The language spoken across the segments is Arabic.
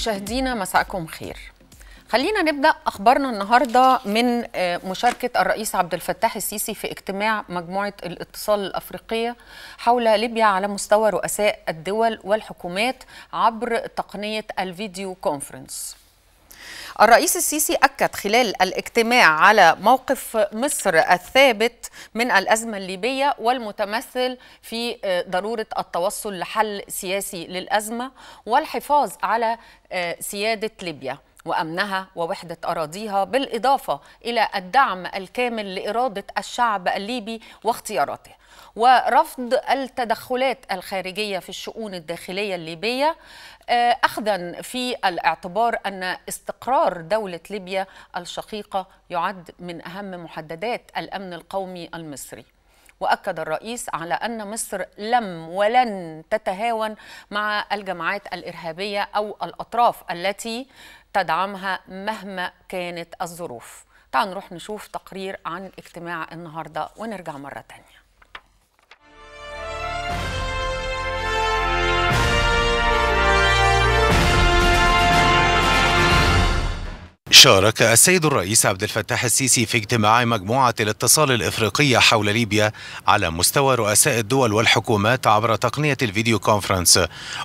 مشاهدينا مساءكم خير خلينا نبدا اخبارنا النهارده من آه، مشاركه الرئيس عبد الفتاح السيسي في اجتماع مجموعه الاتصال الافريقيه حول ليبيا على مستوى رؤساء الدول والحكومات عبر تقنيه الفيديو كونفرنس الرئيس السيسي أكد خلال الاجتماع على موقف مصر الثابت من الأزمة الليبية والمتمثل في ضرورة التوصل لحل سياسي للأزمة والحفاظ على سيادة ليبيا وامنها ووحده اراضيها بالاضافه الى الدعم الكامل لاراده الشعب الليبي واختياراته ورفض التدخلات الخارجية في الشؤون الداخلية الليبية آه، أخذا في الاعتبار أن استقرار دولة ليبيا الشقيقة يعد من أهم محددات الأمن القومي المصري واكد الرئيس على ان مصر لم ولن تتهاون مع الجماعات الارهابيه او الاطراف التي تدعمها مهما كانت الظروف تعالوا نروح نشوف تقرير عن اجتماع النهارده ونرجع مره تانيه شارك السيد الرئيس عبد الفتاح السيسي في اجتماع مجموعة الاتصال الإفريقية حول ليبيا على مستوى رؤساء الدول والحكومات عبر تقنية الفيديو كونفرنس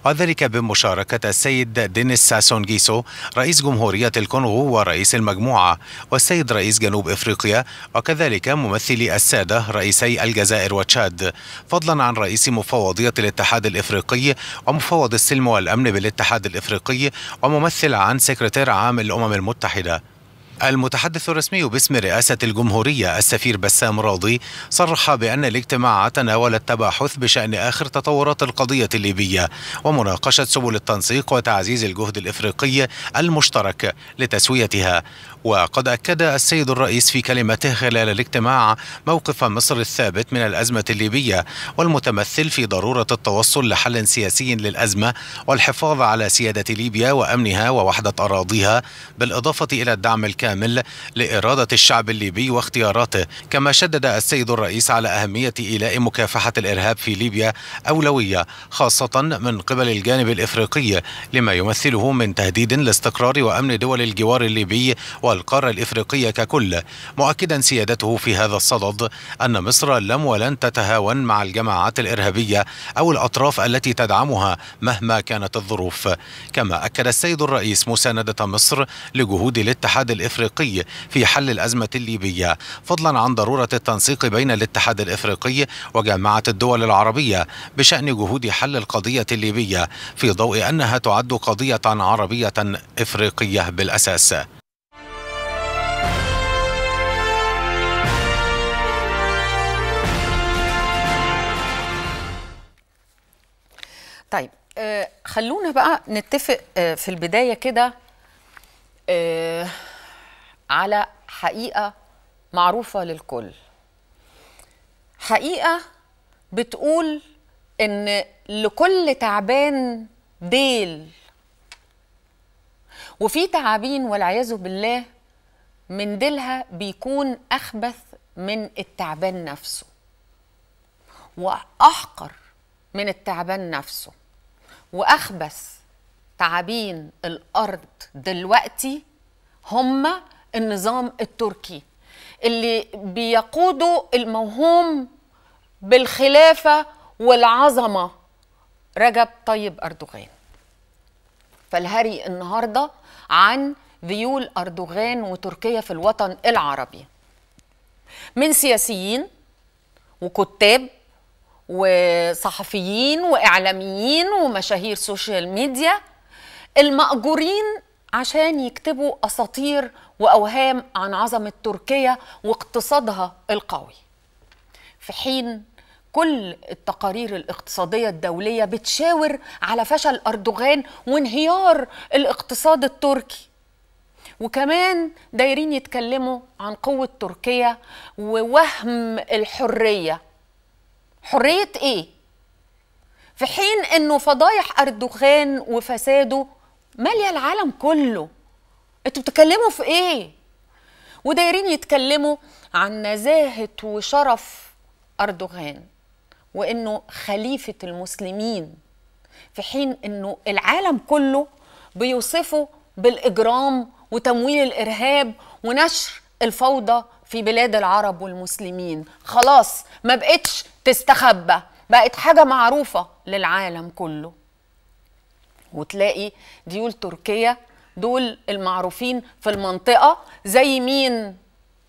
وذلك بمشاركة السيد دينيس ساسون جيسو رئيس جمهورية الكونغو ورئيس المجموعة والسيد رئيس جنوب إفريقيا وكذلك ممثلي السادة رئيسي الجزائر وتشاد فضلا عن رئيس مفوضية الاتحاد الإفريقي ومفوض السلم والأمن بالاتحاد الإفريقي وممثل عن سكرتير عام الأمم المتحدة المتحدة المتحدث الرسمي باسم رئاسة الجمهورية السفير بسام راضي صرح بأن الاجتماع تناول التباحث بشأن آخر تطورات القضية الليبية ومناقشة سبل التنسيق وتعزيز الجهد الإفريقي المشترك لتسويتها وقد أكد السيد الرئيس في كلمته خلال الاجتماع موقف مصر الثابت من الأزمة الليبية والمتمثل في ضرورة التوصل لحل سياسي للأزمة والحفاظ على سيادة ليبيا وأمنها ووحدة أراضيها بالإضافة إلى الدعم الكامل لإرادة الشعب الليبي واختياراته كما شدد السيد الرئيس على أهمية إيلاء مكافحة الإرهاب في ليبيا أولوية خاصة من قبل الجانب الإفريقي لما يمثله من تهديد لاستقرار وأمن دول الجوار الليبي و والقارة الإفريقية ككل مؤكدا سيادته في هذا الصدد أن مصر لم ولن تتهاون مع الجماعات الإرهابية أو الأطراف التي تدعمها مهما كانت الظروف كما أكد السيد الرئيس مساندة مصر لجهود الاتحاد الإفريقي في حل الأزمة الليبية فضلا عن ضرورة التنسيق بين الاتحاد الإفريقي وجامعة الدول العربية بشأن جهود حل القضية الليبية في ضوء أنها تعد قضية عربية إفريقية بالأساس طيب آه، خلونا بقى نتفق آه، في البدايه كده آه، على حقيقه معروفه للكل حقيقه بتقول ان لكل تعبان ديل وفي تعابين والعياذ بالله من ديلها بيكون اخبث من التعبان نفسه واحقر من التعبان نفسه واخبث تعابين الارض دلوقتي هم النظام التركي اللي بيقودوا الموهوم بالخلافه والعظمه رجب طيب اردوغان فالهري النهارده عن ذيول اردوغان وتركيا في الوطن العربي من سياسيين وكتاب وصحفيين واعلاميين ومشاهير سوشيال ميديا المأجورين عشان يكتبوا اساطير واوهام عن عظمه تركيا واقتصادها القوي في حين كل التقارير الاقتصاديه الدوليه بتشاور على فشل اردوغان وانهيار الاقتصاد التركي وكمان دايرين يتكلموا عن قوه تركيا ووهم الحريه حريه ايه في حين انه فضايح اردوغان وفساده ماليه العالم كله انتوا بتتكلموا في ايه ودايرين يتكلموا عن نزاهه وشرف اردوغان وانه خليفه المسلمين في حين انه العالم كله بيوصفه بالاجرام وتمويل الارهاب ونشر الفوضى في بلاد العرب والمسلمين خلاص ما بقتش تستخبى بقت حاجة معروفة للعالم كله وتلاقي ديول تركيا دول المعروفين في المنطقة زي مين؟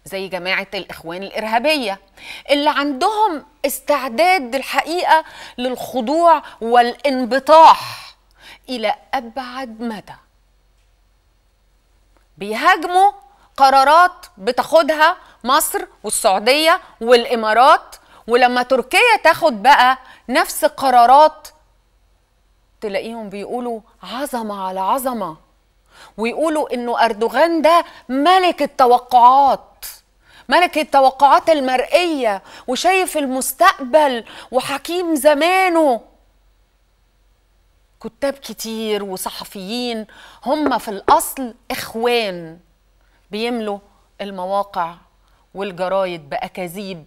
زي جماعة الإخوان الإرهابية اللي عندهم استعداد الحقيقة للخضوع والانبطاح إلى أبعد مدى بيهاجموا قرارات بتاخدها مصر والسعوديه والامارات ولما تركيا تاخد بقى نفس قرارات تلاقيهم بيقولوا عظمه على عظمه ويقولوا انه اردوغان ده ملك التوقعات ملك التوقعات المرئيه وشايف المستقبل وحكيم زمانه كتاب كتير وصحفيين هم في الاصل اخوان بيملوا المواقع والجرايد باكاذيب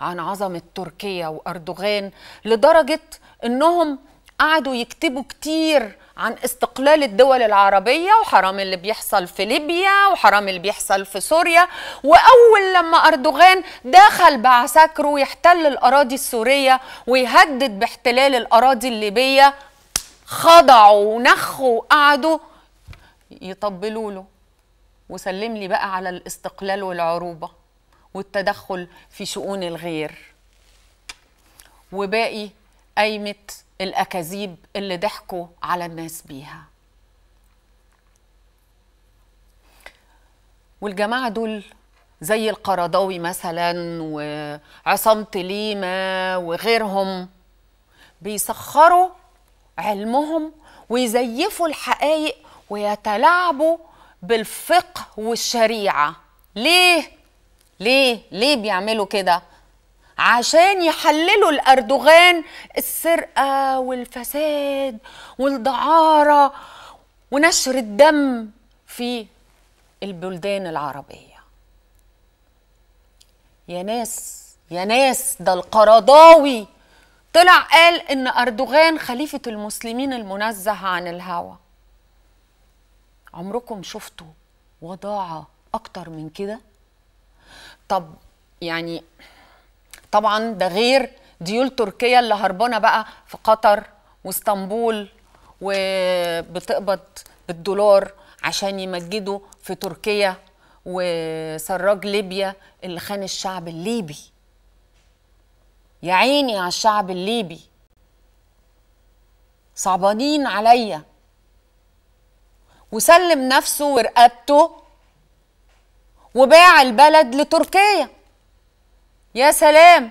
عن عظمه تركيا واردوغان لدرجه انهم قعدوا يكتبوا كتير عن استقلال الدول العربية وحرام اللي بيحصل في ليبيا وحرام اللي بيحصل في سوريا وأول لما أردوغان دخل بعساكره يحتل الأراضي السورية ويهدد باحتلال الأراضي الليبية خضعوا ونخوا وقعدوا يطبلوا له وسلم لي بقى على الاستقلال والعروبة والتدخل في شؤون الغير وباقي قايمة الأكاذيب اللي ضحكوا على الناس بيها والجماعة دول زي القرضاوي مثلا وعصام تليمة وغيرهم بيسخروا علمهم ويزيفوا الحقائق ويتلاعبوا بالفقه والشريعه ليه ليه ليه بيعملوا كده عشان يحللوا الأردوغان السرقة والفساد والدعارة ونشر الدم في البلدان العربية يا ناس يا ناس ده القرضاوي طلع قال إن أردوغان خليفة المسلمين المنزه عن الهوى عمركم شفتوا وضاعة أكتر من كده؟ طب يعني طبعا ده غير ديول تركيا اللي هربانة بقى في قطر واسطنبول وبتقبض بالدولار عشان يمجدوا في تركيا وسراج ليبيا اللي خان الشعب الليبي يا عيني على الشعب الليبي صعبانين عليا وسلم نفسه ورقبته وباع البلد لتركيا يا سلام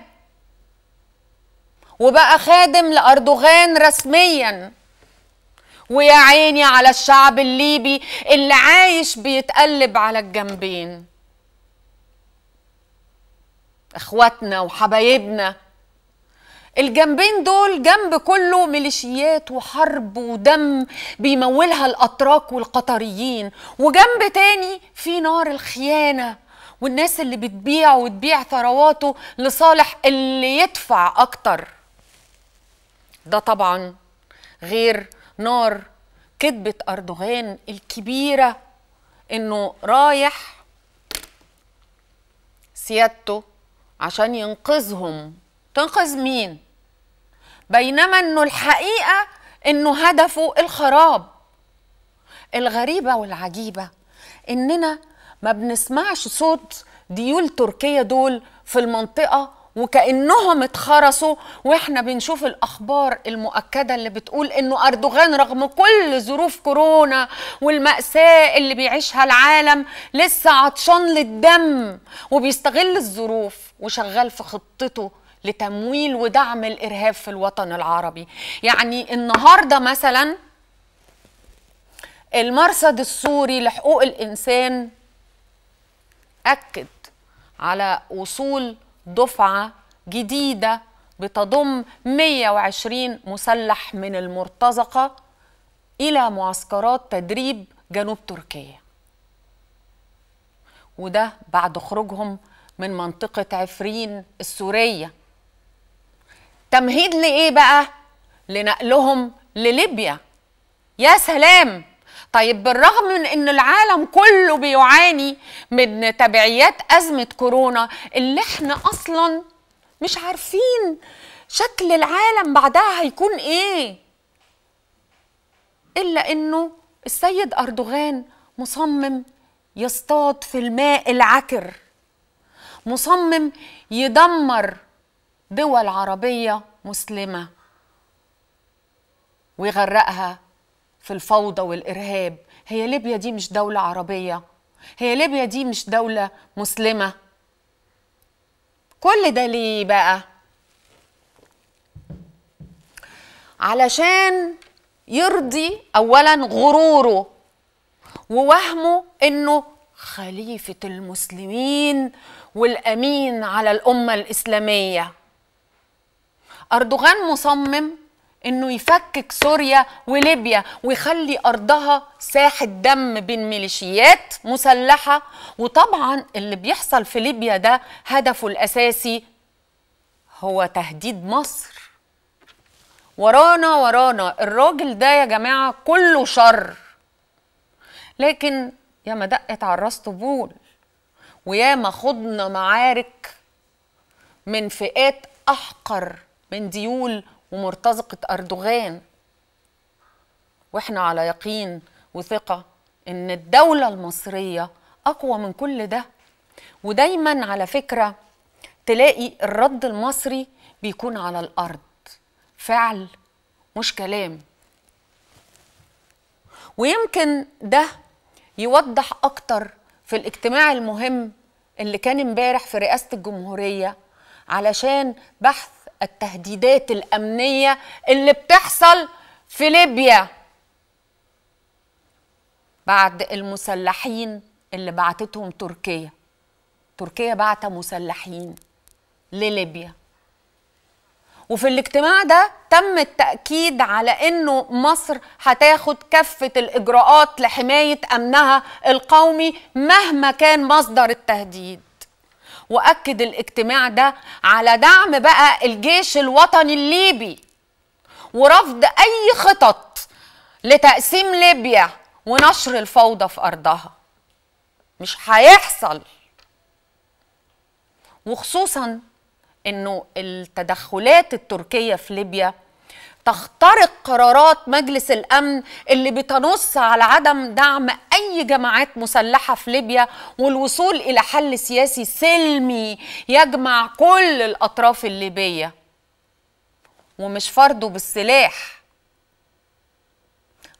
وبقى خادم لاردوغان رسميا ويا عيني على الشعب الليبي اللي عايش بيتقلب على الجنبين اخواتنا وحبايبنا الجنبين دول جنب كله ميليشيات وحرب ودم بيمولها الاتراك والقطريين وجنب تاني في نار الخيانه والناس اللي بتبيع وتبيع ثرواته لصالح اللي يدفع اكتر ده طبعا غير نار كذبه اردوغان الكبيره انه رايح سيادته عشان ينقذهم تنقذ مين بينما انه الحقيقه انه هدفه الخراب الغريبه والعجيبه اننا ما بنسمعش صوت ديول تركيا دول في المنطقه وكانهم اتخرسوا واحنا بنشوف الاخبار المؤكده اللي بتقول انه اردوغان رغم كل ظروف كورونا والماساه اللي بيعيشها العالم لسه عطشان للدم وبيستغل الظروف وشغال في خطته لتمويل ودعم الارهاب في الوطن العربي يعني النهارده مثلا المرصد السوري لحقوق الانسان اكد على وصول دفعه جديده بتضم 120 مسلح من المرتزقه الى معسكرات تدريب جنوب تركيا وده بعد خروجهم من منطقه عفرين السوريه تمهيد لايه بقى لنقلهم لليبيا يا سلام طيب بالرغم من ان العالم كله بيعاني من تبعيات ازمه كورونا اللي احنا اصلا مش عارفين شكل العالم بعدها هيكون ايه الا انه السيد اردوغان مصمم يصطاد في الماء العكر مصمم يدمر دول عربية مسلمة ويغرقها في الفوضى والإرهاب هي ليبيا دي مش دولة عربية هي ليبيا دي مش دولة مسلمة كل ده ليه بقى علشان يرضي أولا غروره ووهمه أنه خليفة المسلمين والأمين على الأمة الإسلامية أردوغان مصمم انه يفكك سوريا وليبيا ويخلي ارضها ساحه دم بين ميليشيات مسلحه وطبعا اللي بيحصل في ليبيا ده هدفه الاساسي هو تهديد مصر ورانا ورانا الراجل ده يا جماعه كله شر لكن يا ما دقت الراس طبول ويا ما خضنا معارك من فئات احقر من ديول ومرتزقة أردوغان وإحنا على يقين وثقة إن الدولة المصرية أقوى من كل ده ودايما على فكرة تلاقي الرد المصري بيكون على الأرض فعل مش كلام ويمكن ده يوضح أكتر في الاجتماع المهم اللي كان امبارح في رئاسة الجمهورية علشان بحث التهديدات الامنيه اللي بتحصل في ليبيا بعد المسلحين اللي بعتتهم تركيا تركيا بعت مسلحين لليبيا وفي الاجتماع ده تم التأكيد على أنه مصر هتاخد كافة الإجراءات لحماية أمنها القومي مهما كان مصدر التهديد واكد الاجتماع ده على دعم بقى الجيش الوطني الليبي ورفض اي خطط لتقسيم ليبيا ونشر الفوضى في ارضها مش هيحصل وخصوصا انه التدخلات التركيه في ليبيا تخترق قرارات مجلس الامن اللي بتنص على عدم دعم اي جماعات مسلحه في ليبيا والوصول الى حل سياسي سلمي يجمع كل الاطراف الليبيه ومش فرضه بالسلاح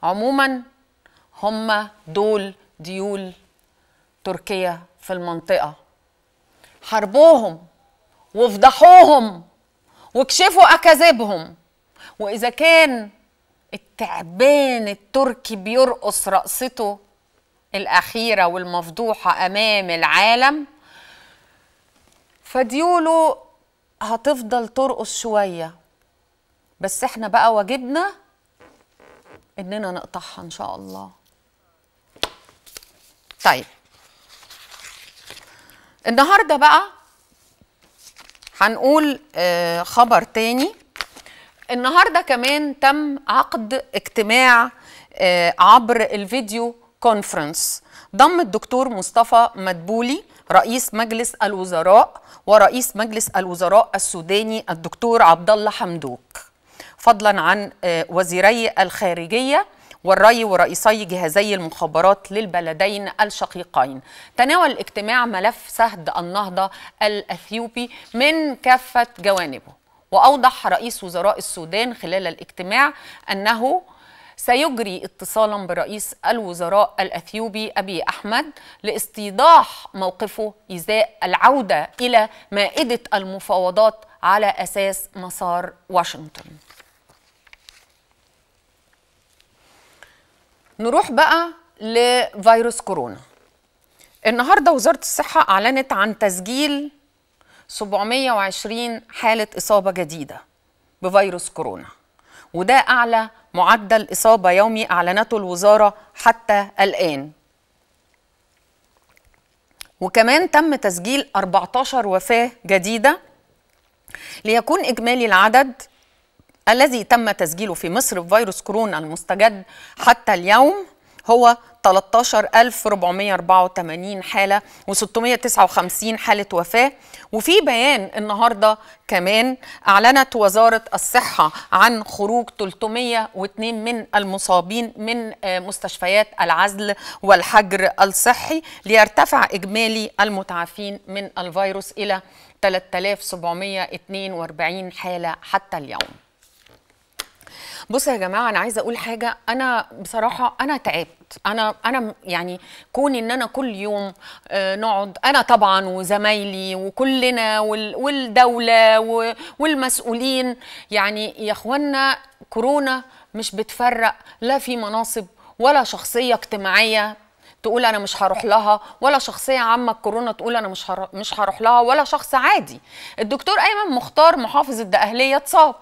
عموما هم دول ديول تركيا في المنطقه حربوهم وفضحوهم وكشفوا اكاذيبهم واذا كان التعبان التركي بيرقص رقصته الاخيره والمفضوحه امام العالم فديوله هتفضل ترقص شويه بس احنا بقى واجبنا اننا نقطعها ان شاء الله طيب النهارده بقى هنقول آه، خبر تاني النهارده كمان تم عقد اجتماع آه، عبر الفيديو كونفرنس ضم الدكتور مصطفى مدبولي رئيس مجلس الوزراء ورئيس مجلس الوزراء السوداني الدكتور عبد الله حمدوك فضلا عن آه، وزيري الخارجيه والري ورئيسي جهازي المخابرات للبلدين الشقيقين تناول الاجتماع ملف سهد النهضه الاثيوبي من كافه جوانبه وأوضح رئيس وزراء السودان خلال الاجتماع أنه سيجري اتصالا برئيس الوزراء الاثيوبي ابي احمد لاستيضاح موقفه ازاء العوده الى مائده المفاوضات على اساس مسار واشنطن. نروح بقى لفيروس كورونا. النهارده وزاره الصحه اعلنت عن تسجيل 720 حالة إصابة جديدة بفيروس كورونا وده أعلى معدل إصابة يومي أعلنته الوزارة حتى الآن وكمان تم تسجيل 14 وفاة جديدة ليكون إجمالي العدد الذي تم تسجيله في مصر بفيروس كورونا المستجد حتى اليوم هو 13484 حالة و659 حالة وفاة وفي بيان النهاردة كمان أعلنت وزارة الصحة عن خروج 302 من المصابين من آه، مستشفيات العزل والحجر الصحي ليرتفع إجمالي المتعافين من الفيروس إلى 3742 حالة حتى اليوم بصوا يا جماعه انا عايزه اقول حاجه انا بصراحه انا تعبت انا انا يعني كون ان انا كل يوم آه، نقعد انا طبعا وزمايلي وكلنا والدوله والمسؤولين يعني يا اخوانا كورونا مش بتفرق لا في مناصب ولا شخصيه اجتماعيه تقول انا مش هروح لها ولا شخصيه عامه الكورونا تقول انا مش مش هروح لها ولا شخص عادي الدكتور ايمن مختار محافظ الدقهليه اتصاب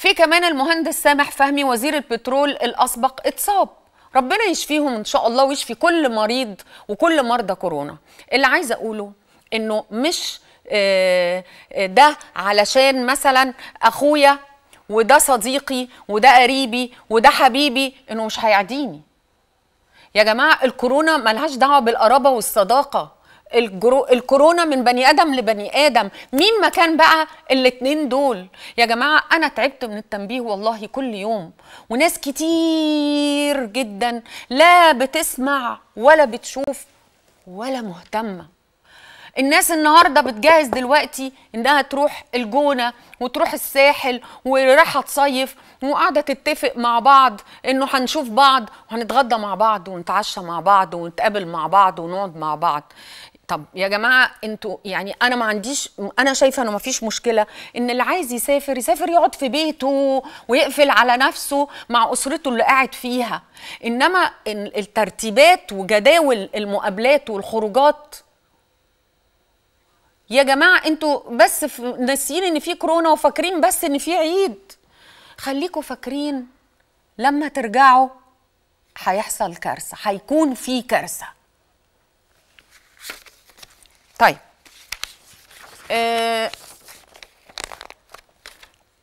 في كمان المهندس سامح فهمي وزير البترول الاسبق اتصاب ربنا يشفيهم ان شاء الله ويشفي كل مريض وكل مرضى كورونا اللي عايزه اقوله انه مش آه، ده علشان مثلا اخويا وده صديقي وده قريبي وده حبيبي انه مش هيعديني يا جماعه الكورونا ملهاش دعوه بالقرابه والصداقه الجرو... الكورونا من بني ادم لبني ادم مين ما كان بقى الاتنين دول يا جماعه انا تعبت من التنبيه والله كل يوم وناس كتير جدا لا بتسمع ولا بتشوف ولا مهتمه الناس النهارده بتجهز دلوقتي انها تروح الجونه وتروح الساحل ورايحه تصيف وقاعده تتفق مع بعض انه هنشوف بعض وهنتغدى مع بعض ونتعشى مع بعض ونتقابل مع بعض ونقعد مع بعض طب يا جماعه انتوا يعني انا ما عنديش انا شايفه انه ما فيش مشكله ان اللي عايز يسافر يسافر يقعد في بيته ويقفل على نفسه مع اسرته اللي قاعد فيها انما الترتيبات وجداول المقابلات والخروجات يا جماعه انتوا بس ناسيين ان في كورونا وفاكرين بس ان في عيد خليكوا فاكرين لما ترجعوا هيحصل كارثه هيكون في كارثه طيب آه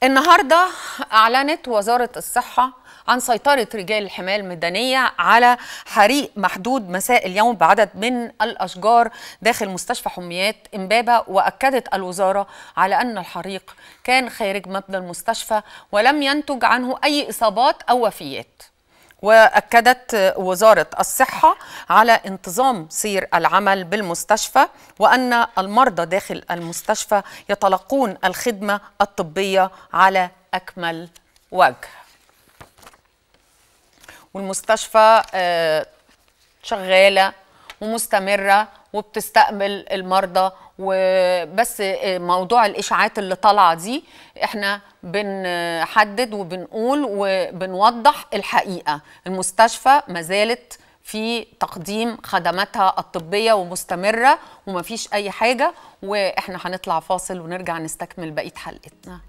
النهارده اعلنت وزاره الصحه عن سيطرة رجال الحماية الميدانية على حريق محدود مساء اليوم بعدد من الأشجار داخل مستشفى حميات إمبابة وأكدت الوزارة على أن الحريق كان خارج مبنى المستشفى ولم ينتج عنه أي إصابات أو وفيات واكدت وزاره الصحه على انتظام سير العمل بالمستشفى وان المرضى داخل المستشفى يتلقون الخدمه الطبيه على اكمل وجه والمستشفى آه، شغاله ومستمره وبتستقبل المرضى وبس آه، موضوع الاشاعات اللي طالعه دي احنا بنحدد وبنقول وبنوضح الحقيقه المستشفى ما زالت في تقديم خدماتها الطبيه ومستمره ومفيش اي حاجه واحنا هنطلع فاصل ونرجع نستكمل بقيه حلقتنا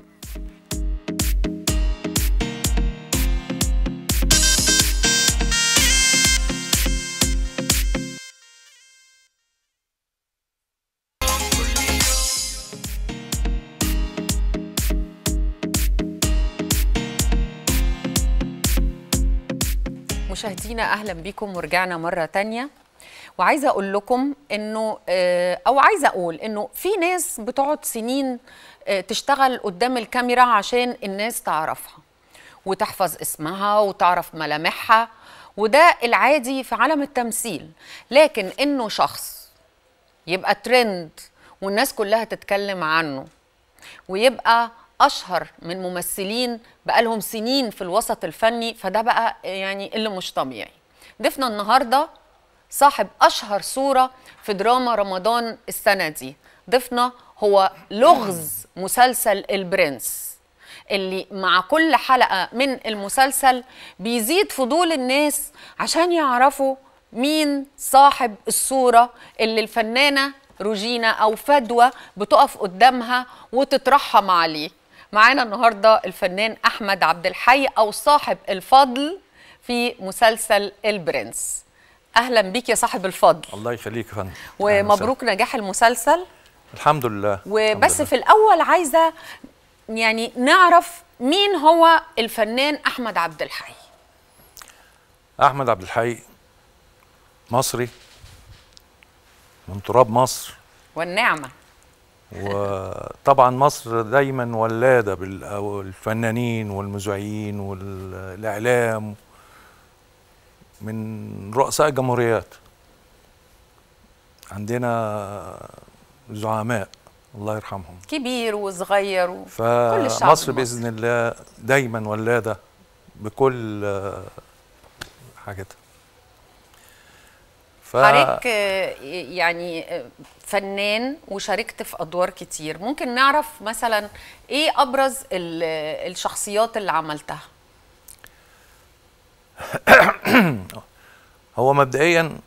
مشاهدينا اهلا بكم ورجعنا مره تانية وعايزه اقول لكم انه آه، او عايزه اقول انه في ناس بتقعد سنين آه، تشتغل قدام الكاميرا عشان الناس تعرفها وتحفظ اسمها وتعرف ملامحها وده العادي في عالم التمثيل لكن انه شخص يبقى ترند والناس كلها تتكلم عنه ويبقى اشهر من ممثلين بقالهم سنين في الوسط الفني فده بقى يعني اللي مش طبيعي ضيفنا النهارده صاحب اشهر صوره في دراما رمضان السنه دي ضيفنا هو لغز مسلسل البرنس اللي مع كل حلقه من المسلسل بيزيد فضول الناس عشان يعرفوا مين صاحب الصوره اللي الفنانه روجينا او فدوى بتقف قدامها وتترحم عليه معانا النهارده الفنان احمد عبد الحي او صاحب الفضل في مسلسل البرنس اهلا بيك يا صاحب الفضل الله يخليك يا فندم ومبروك نجاح المسلسل الحمد لله وبس الحمد في الاول عايزه يعني نعرف مين هو الفنان احمد عبد الحي احمد عبد الحي مصري من تراب مصر والنعمه وطبعا مصر دايما ولاده بالفنانين والمذيعين والاعلام من رؤساء الجمهوريات عندنا زعماء الله يرحمهم كبير وصغير وكل الشعب فمصر باذن الله دايما ولاده بكل حاجتها ف... حضرتك آه، يعني آه، فنان وشاركت في ادوار كتير ممكن نعرف مثلا ايه ابرز الشخصيات اللي عملتها هو مبدئيا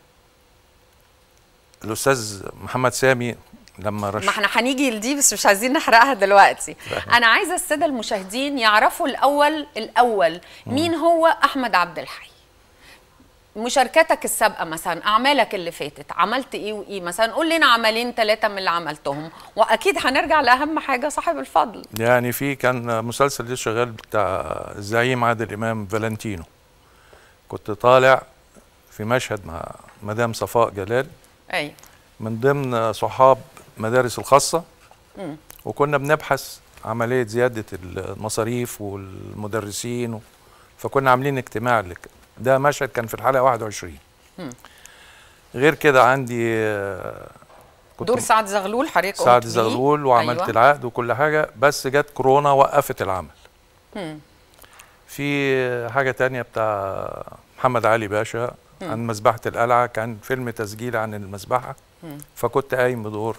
الاستاذ محمد سامي لما رش... ما احنا هنيجي لدي بس مش عايزين نحرقها دلوقتي انا عايزه الساده المشاهدين يعرفوا الاول الاول مين هو احمد عبد الحي مشاركتك السابقه مثلا اعمالك اللي فاتت عملت ايه وايه مثلا قول لنا عملين ثلاثه من اللي عملتهم واكيد هنرجع لاهم حاجه صاحب الفضل يعني في كان مسلسل لسه شغال بتاع الزعيم عادل امام فالنتينو كنت طالع في مشهد مع مدام صفاء جلال ايوه من ضمن صحاب مدارس الخاصه م. وكنا بنبحث عمليه زياده المصاريف والمدرسين و... فكنا عاملين اجتماع لك ده مشهد كان في الحلقه 21 غير كده عندي آه، كنت دور سعد زغلول حضرتك سعد زغلول وعملت أيوة. العقد وكل حاجه بس جت كورونا وقفت العمل في حاجه تانية بتاع محمد علي باشا عن مذبحه القلعه كان فيلم تسجيل عن المذبحه فكنت قايم بدور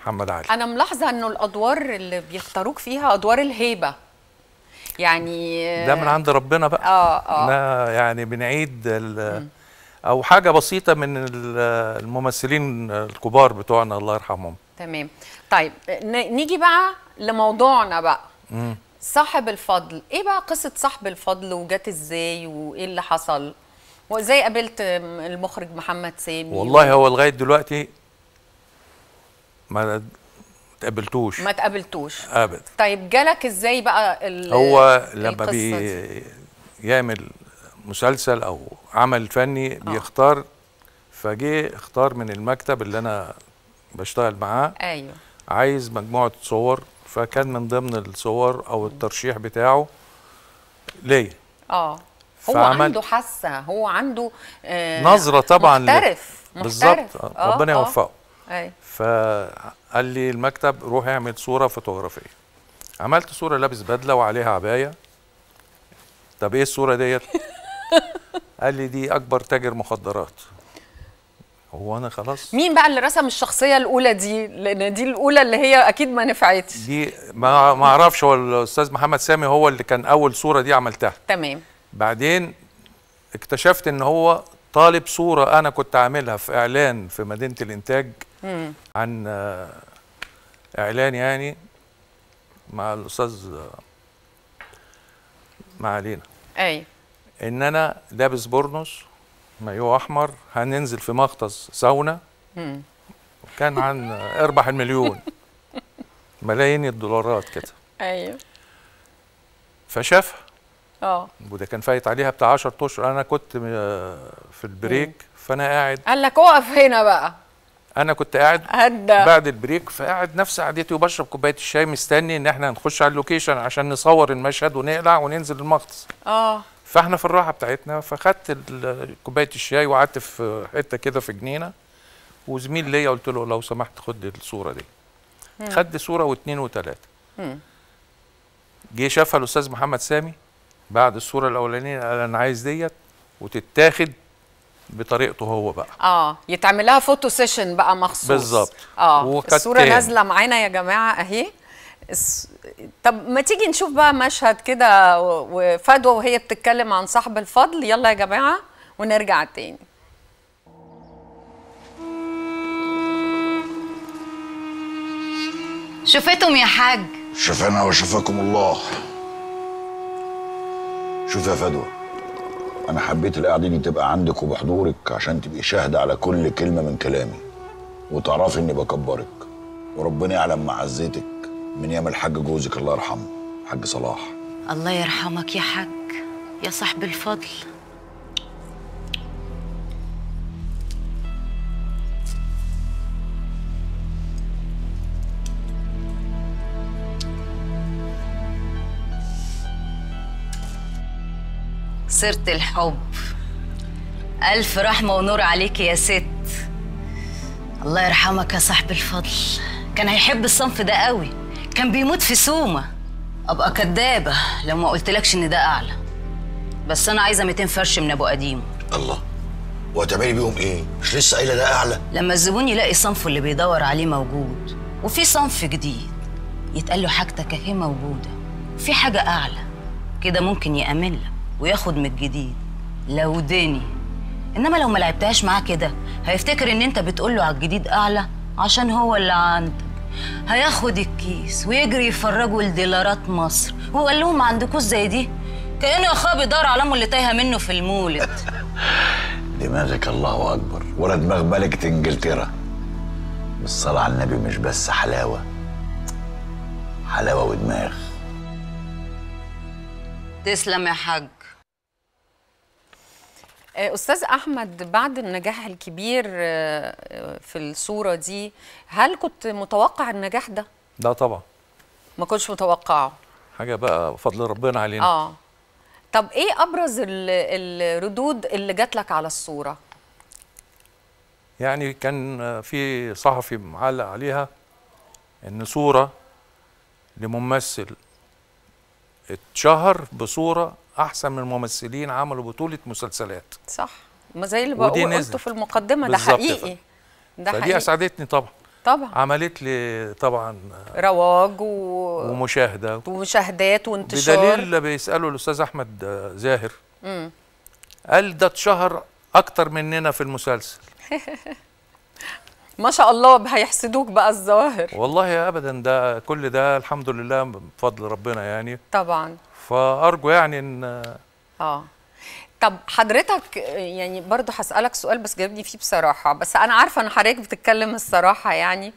محمد علي انا ملاحظه انه الادوار اللي بيختاروك فيها ادوار الهيبه يعني ده من عند ربنا بقى اه اه يعني بنعيد او حاجه بسيطه من الممثلين الكبار بتوعنا الله يرحمهم تمام طيب نيجي بقى لموضوعنا بقى مم. صاحب الفضل ايه بقى قصه صاحب الفضل وجت ازاي وايه اللي حصل وازاي قابلت المخرج محمد سامي والله و... هو لغايه دلوقتي ما تقابلتوش ما تقابلتوش ابدا طيب جالك ازاي بقى ال هو لما بيعمل مسلسل او عمل فني أوه. بيختار فجه اختار من المكتب اللي انا بشتغل معاه ايوه عايز مجموعه صور فكان من ضمن الصور او الترشيح بتاعه ليا اه هو عنده حاسه هو عنده آه نظره طبعا محترف محترف بالظبط ربنا آه، آه، آه. يوفقه ايوه قال لي المكتب روح اعمل صوره فوتوغرافيه عملت صوره لابس بدله وعليها عبايه طب ايه الصوره ديت قال لي دي اكبر تاجر مخدرات هو انا خلاص مين بقى اللي رسم الشخصيه الاولى دي لان دي الاولى اللي هي اكيد ما نفعتش دي ما ما اعرفش هو الاستاذ محمد سامي هو اللي كان اول صوره دي عملتها تمام بعدين اكتشفت ان هو طالب صوره انا كنت عاملها في اعلان في مدينه الانتاج عن آه، اعلان يعني مع الاستاذ آه، مع علينا ايوه ان انا لابس بورنوس مايو احمر هننزل في مغطس ساونا كان عن آه، اربح المليون ملايين الدولارات كده ايوه فشافها اه وده كان فايت عليها بتاع 10 اشهر انا كنت في البريك فانا قاعد قال لك اقف هنا بقى انا كنت قاعد هدى. بعد البريك فقاعد نفس قعدتي وبشرب كوبايه الشاي مستني ان احنا نخش على اللوكيشن عشان نصور المشهد ونقلع وننزل المغطس اه فاحنا في الراحه بتاعتنا فاخدت كوبايه الشاي وقعدت في حته كده في جنينه وزميل ليا قلت له لو سمحت خد الصوره دي مم. خد صوره واثنين وثلاثه جه شافها الاستاذ محمد سامي بعد الصوره الاولانيه قال انا عايز ديت وتتاخد بطريقته هو بقى اه يتعمل لها فوتو سيشن بقى مخصوص بالظبط اه وكتان. الصوره نازله معانا يا جماعه اهي طب ما تيجي نشوف بقى مشهد كده وفدوى وهي بتتكلم عن صاحب الفضل يلا يا جماعه ونرجع تاني شفتهم يا حاج شفنا وشفاكم الله شوف يا فدوى انا حبيت القعده دي تبقى عندك وبحضورك عشان تبقي شاهده على كل كلمه من كلامي وتعرفي اني بكبرك وربنا يعلم معزتك من ياما الحاج جوزك الله يرحمه حاج صلاح الله يرحمك يا حاج يا صاحب الفضل سيرة الحب ألف رحمة ونور عليك يا ست الله يرحمك يا صاحب الفضل كان هيحب الصنف ده قوي كان بيموت في سومة أبقى كدابة لو ما قلتلكش إن ده أعلى بس أنا عايزة 200 فرش من أبو قديم الله وهتعملي بيهم إيه؟ مش لسه قايلة ده أعلى؟ لما الزبون يلاقي صنفه اللي بيدور عليه موجود وفي صنف جديد يتقال له حاجتك أهي موجودة في حاجة أعلى كده ممكن يأمن لك وياخد من الجديد لو دني انما لو ما لعبتهاش معاه كده هيفتكر ان انت بتقول له على الجديد اعلى عشان هو اللي عندك هياخد الكيس ويجري يفرجوا لديلارات مصر وقال لهم ما عندكوش زي دي كانه اخاه بيدور على امه اللي تايهه منه في المولد دماغك الله اكبر ولا دماغ ملكه انجلترا الصلاه على النبي مش بس حلاوه حلاوه ودماغ تسلم يا حاج آه، استاذ احمد بعد النجاح الكبير آه، آه، في الصوره دي هل كنت متوقع النجاح ده لا طبعا ما كنتش متوقعه حاجه بقى فضل ربنا علينا اه طب ايه ابرز الردود اللي جات لك على الصوره يعني كان في صحفي معلق عليها ان صوره لممثل اتشهر بصوره احسن من ممثلين عملوا بطوله مسلسلات صح ما زي اللي بقول قلته في المقدمه ده حقيقي ده فدي حقيقي. اسعدتني طبعا طبعا عملت لي طبعا آه، رواج و... ومشاهده ومشاهدات وانتشار بدليل اللي بيساله الاستاذ احمد آه، زاهر امم قال ده اتشهر اكتر مننا في المسلسل ما شاء الله هيحسدوك بقى الظواهر والله ابدا ده كل ده الحمد لله بفضل ربنا يعني طبعا فارجو يعني ان اه طب حضرتك يعني برضو هسالك سؤال بس جاوبني فيه بصراحه بس انا عارفه ان حضرتك بتتكلم الصراحه يعني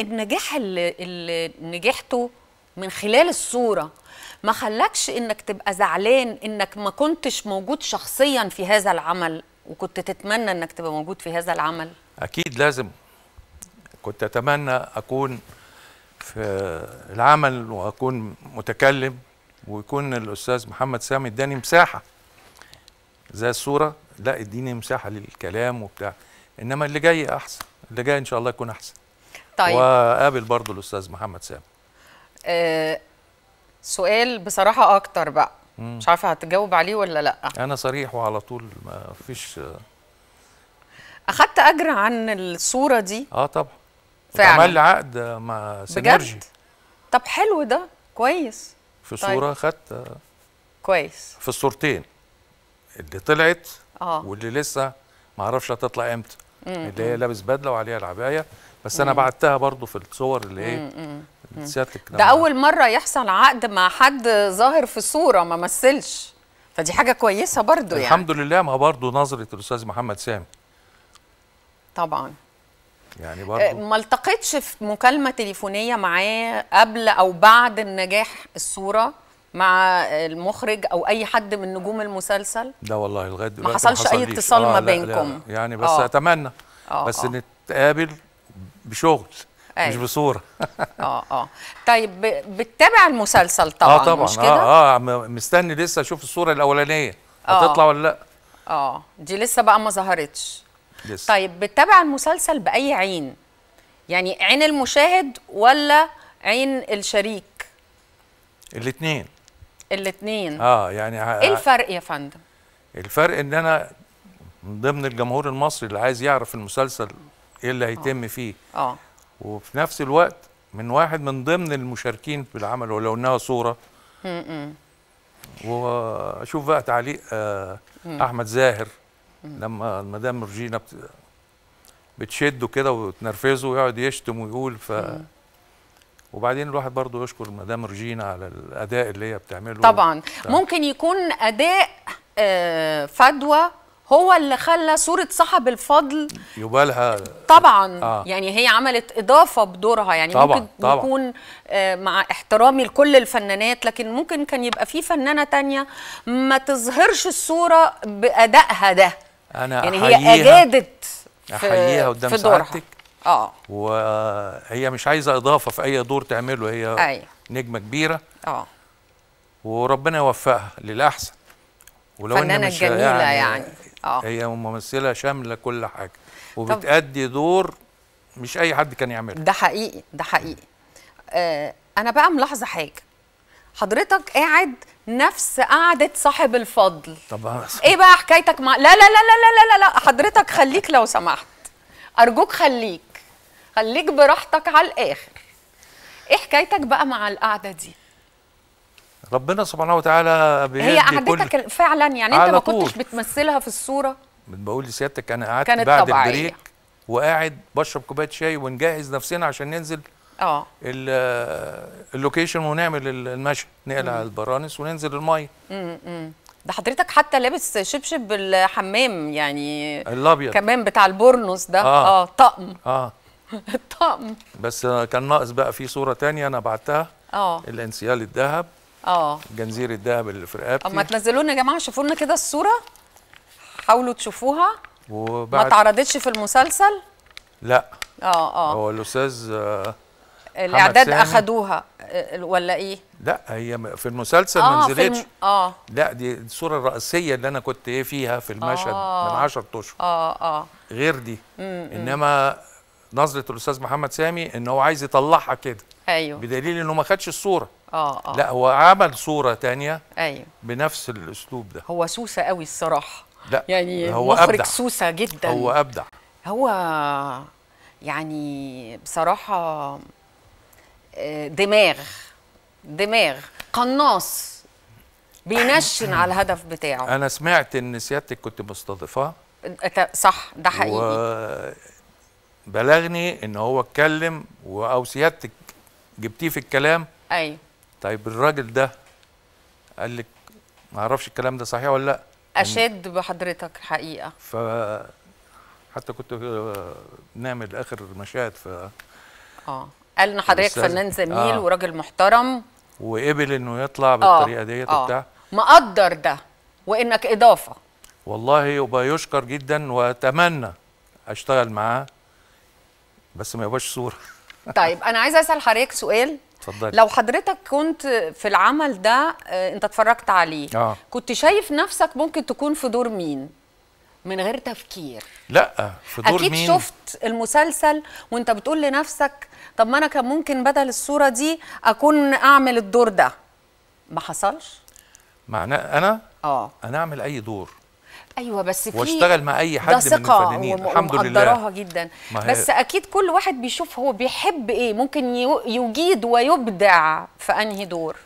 النجاح اللي, اللي نجحته من خلال الصوره ما خلاكش انك تبقى زعلان انك ما كنتش موجود شخصيا في هذا العمل وكنت تتمنى انك تبقى موجود في هذا العمل اكيد لازم كنت اتمنى اكون في العمل واكون متكلم ويكون الاستاذ محمد سامي اداني مساحه زي الصوره لا اديني مساحه للكلام وبتاع انما اللي جاي احسن اللي جاي ان شاء الله يكون احسن طيب وقابل برضه الاستاذ محمد سامي أه سؤال بصراحه اكتر بقى مم. مش عارفه هتجاوب عليه ولا لا انا صريح وعلى طول ما فيش اخدت اجر عن الصوره دي اه طبعا فعلا عمل عقد مع سينرجي بجد طب حلو ده كويس في طيب. صوره طيب. خدت كويس في الصورتين اللي طلعت آه. واللي لسه ما اعرفش هتطلع امتى اللي هي لابس بدله وعليها العبايه بس انا بعتها برضو في الصور اللي ايه ده اول مره يحصل عقد مع حد ظاهر في صوره ما مثلش فدي حاجه كويسه برضو يعني الحمد لله ما برضو نظره الاستاذ محمد سامي طبعا يعني آه، برضو ما التقيتش في مكالمه تليفونيه معاه قبل او بعد النجاح الصوره مع المخرج او اي حد من نجوم المسلسل لا والله لغايه دلوقتي ما حصلش اي اتصال آه ما بينكم لا لا يعني بس آه اتمنى آه بس آه نتقابل بشغل أي. مش أيوه. بصوره اه اه طيب بتتابع المسلسل طبعا اه طبعا مش كده؟ اه اه مستني لسه اشوف الصوره الاولانيه آه. هتطلع ولا لا اه دي لسه بقى ما ظهرتش yes. طيب بتتابع المسلسل باي عين يعني عين المشاهد ولا عين الشريك الاثنين الاثنين اه يعني ايه الفرق يا فندم الفرق ان انا من ضمن الجمهور المصري اللي عايز يعرف المسلسل ايه اللي هيتم آه. فيه اه وفي نفس الوقت من واحد من ضمن المشاركين في العمل ولو انها صوره م -م. واشوف بقى تعليق آه، احمد زاهر لما المدام رجينا بت... بتشده كده وتنرفزه ويقعد يشتم ويقول ف وبعدين الواحد برضه يشكر مدام رجينا على الاداء اللي هي بتعمله طبعا بتاع. ممكن يكون اداء آه، فدوى هو اللي خلى صورة صاحب الفضل يبالها طبعا آه. يعني هي عملت إضافة بدورها يعني طبعًا ممكن طبعًا. يكون آه، مع احترامي لكل الفنانات لكن ممكن كان يبقى في فنانة تانية ما تظهرش الصورة بأدائها ده انا يعني هي اجادت احييها قدام سعادتك اه وهي مش عايزه اضافه في اي دور تعمله هي أي. نجمه كبيره اه وربنا يوفقها للاحسن ولو فنانه مش جميله يعني, يعني. آه. هي ممثله شامله كل حاجه وبتأدي دور مش اي حد كان يعمله ده حقيقي ده حقيقي آه انا بقى ملاحظه حاجه حضرتك قاعد نفس قعدة صاحب الفضل طب ايه بقى حكايتك مع لا لا لا لا لا لا لا حضرتك خليك لو سمحت ارجوك خليك خليك براحتك على الاخر ايه حكايتك بقى مع القعده دي ربنا سبحانه وتعالى هي قعدتك كل... فعلا يعني انت ما كنتش بتمثلها في الصوره بقول لسيادتك انا قعدت بعد طبعية. البريك وقاعد بشرب كوبايه شاي ونجهز نفسنا عشان ننزل اه اللوكيشن ونعمل المشي نقلع البرانس وننزل الميه ده حضرتك حتى لابس شبشب الحمام يعني الابيض كمان بتاع البورنوس ده اه, آه طقم اه الطقم بس كان ناقص بقى في صوره تانية انا بعتها اه الانسيال الذهب اه جنزير الذهب اللي في رقبتي اما تنزلوا لنا يا جماعه شوفوا لنا كده الصوره حاولوا تشوفوها وبعد ما اتعرضتش في المسلسل لا اه اه هو الاستاذ آه الاعداد اخدوها أه، ولا ايه لا هي في المسلسل آه ما نزلتش الم... اه لا دي الصوره الرئيسيه اللي انا كنت ايه فيها في المشهد آه من 10 اشهر اه اه غير دي مم. انما نظره الاستاذ محمد سامي ان هو عايز يطلعها كده ايوه بدليل انه ما خدش الصوره اه اه لا هو عمل صوره ثانيه ايوه بنفس الاسلوب ده هو سوسه قوي الصراحه لا يعني هو مخرج أبدع. سوسه جدا هو ابدع هو يعني بصراحه آه، دماغ دماغ قناص بينشن على الهدف بتاعه انا سمعت ان سيادتك كنت مستضيفاه صح ده حقيقي بلغني ان هو اتكلم او سيادتك جبتيه في الكلام ايوه طيب الراجل ده قال لك ما اعرفش الكلام ده صحيح ولا لا اشد بحضرتك الحقيقه ف حتى كنت بنعمل آه، اخر مشاهد ف اه قال ان حضرتك فنان زميل آه. وراجل محترم وقبل انه يطلع آه. بالطريقه آه. ديت آه. مقدر ده وانك اضافه والله يبقى يشكر جدا واتمنى اشتغل معاه بس ما يبقاش صوره طيب انا عايزه اسال حضرتك سؤال اتفضلي لو حضرتك كنت في العمل ده آه، انت اتفرجت عليه آه. كنت شايف نفسك ممكن تكون في دور مين من غير تفكير لا في دور اكيد مين؟ شفت المسلسل وانت بتقول لنفسك طب ما انا كان ممكن بدل الصوره دي اكون اعمل الدور ده ما حصلش معناه انا اه انا اعمل اي دور ايوه بس في واشتغل مع اي حد من الفنانين الحمد لله جدا بس اكيد كل واحد بيشوف هو بيحب ايه ممكن يجيد ويبدع في انهي دور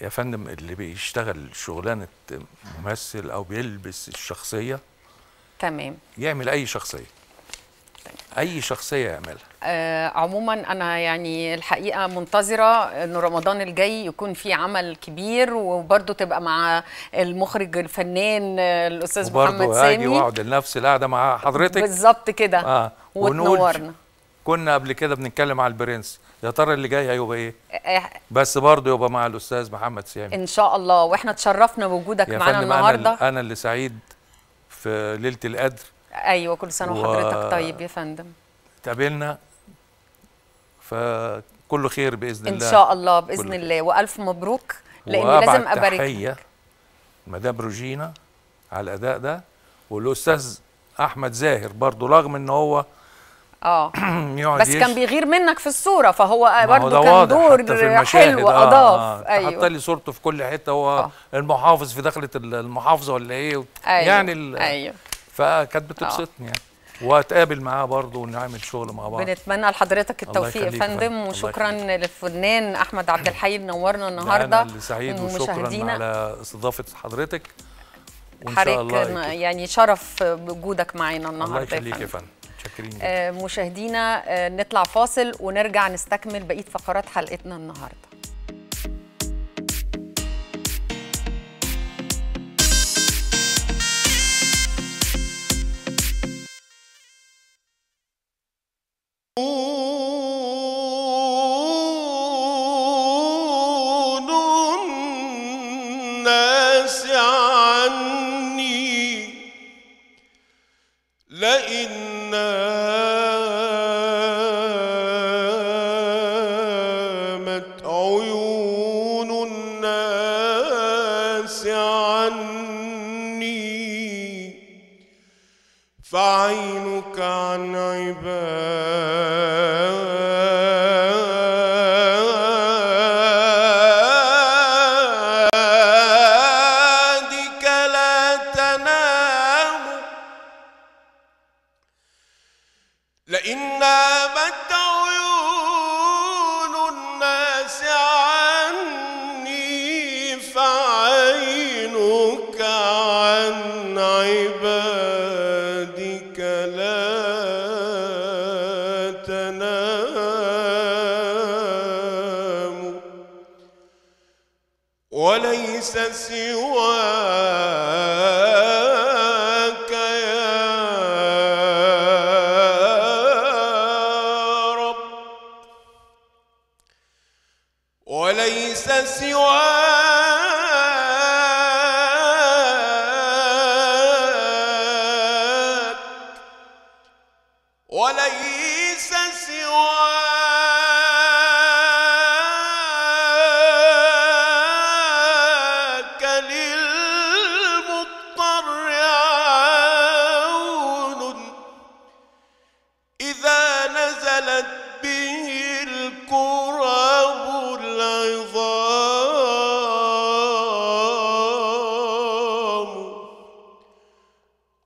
يا فندم اللي بيشتغل شغلانه ممثل او بيلبس الشخصيه تمام يعمل اي شخصيه اي شخصيه يعملها آه عموما انا يعني الحقيقه منتظره ان رمضان الجاي يكون في عمل كبير وبرده تبقى مع المخرج الفنان آه، الاستاذ محمد سامي هاجي واقعد لنفس القعده مع حضرتك بالظبط كده اه وتنورنا كنا قبل كده بنتكلم على البرنس يا ترى اللي جاي هيبقى ايه آه، آه، بس برضه يبقى مع الاستاذ محمد سامي ان شاء الله واحنا تشرفنا بوجودك معانا النهارده انا اللي سعيد في ليله القدر ايوه كل سنه وحضرتك طيب يا فندم تقابلنا فكله خير باذن الله ان شاء الله باذن الله والف مبروك لان لازم ابارك تحيه مدام روجينا على الاداء ده والاستاذ احمد زاهر برضه رغم ان هو اه بس كان بيغير منك في الصوره فهو برضه كان دور حلو آه، اضاف آه ايوه حط لي صورته في كل حته هو آه. المحافظ في دخله المحافظه ولا ايه أيوة. يعني ال... ايوه فكانت بتبسطني يعني واتقابل معاه برضه ونعمل شغل مع بعض بنتمنى لحضرتك التوفيق يا فندم وشكرا للفنان احمد عبد الحي منورنا النهارده انا سعيد وشكرا على استضافه حضرتك وان شاء الله يعني شرف بوجودك معانا النهارده الله يخليك يا فندم آه، مشاهدينا آه، نطلع فاصل ونرجع نستكمل بقيه فقرات حلقتنا النهارده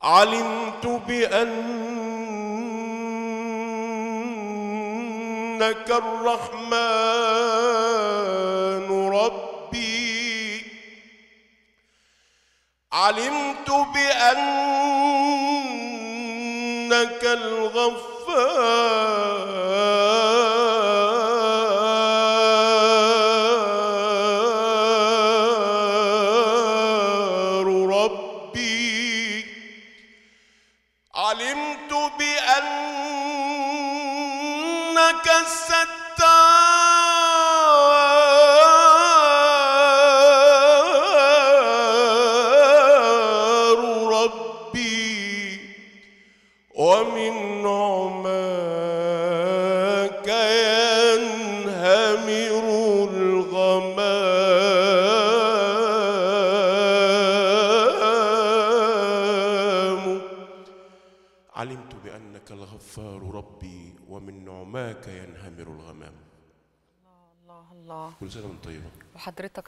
علمت بأنك الرحمن ربي علمت بأنك الغفار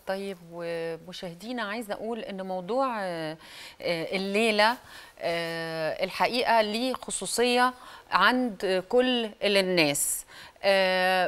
طيب ومشاهدينا عايزه اقول ان موضوع آه، آه، الليله آه، الحقيقه ليه خصوصيه عند كل الناس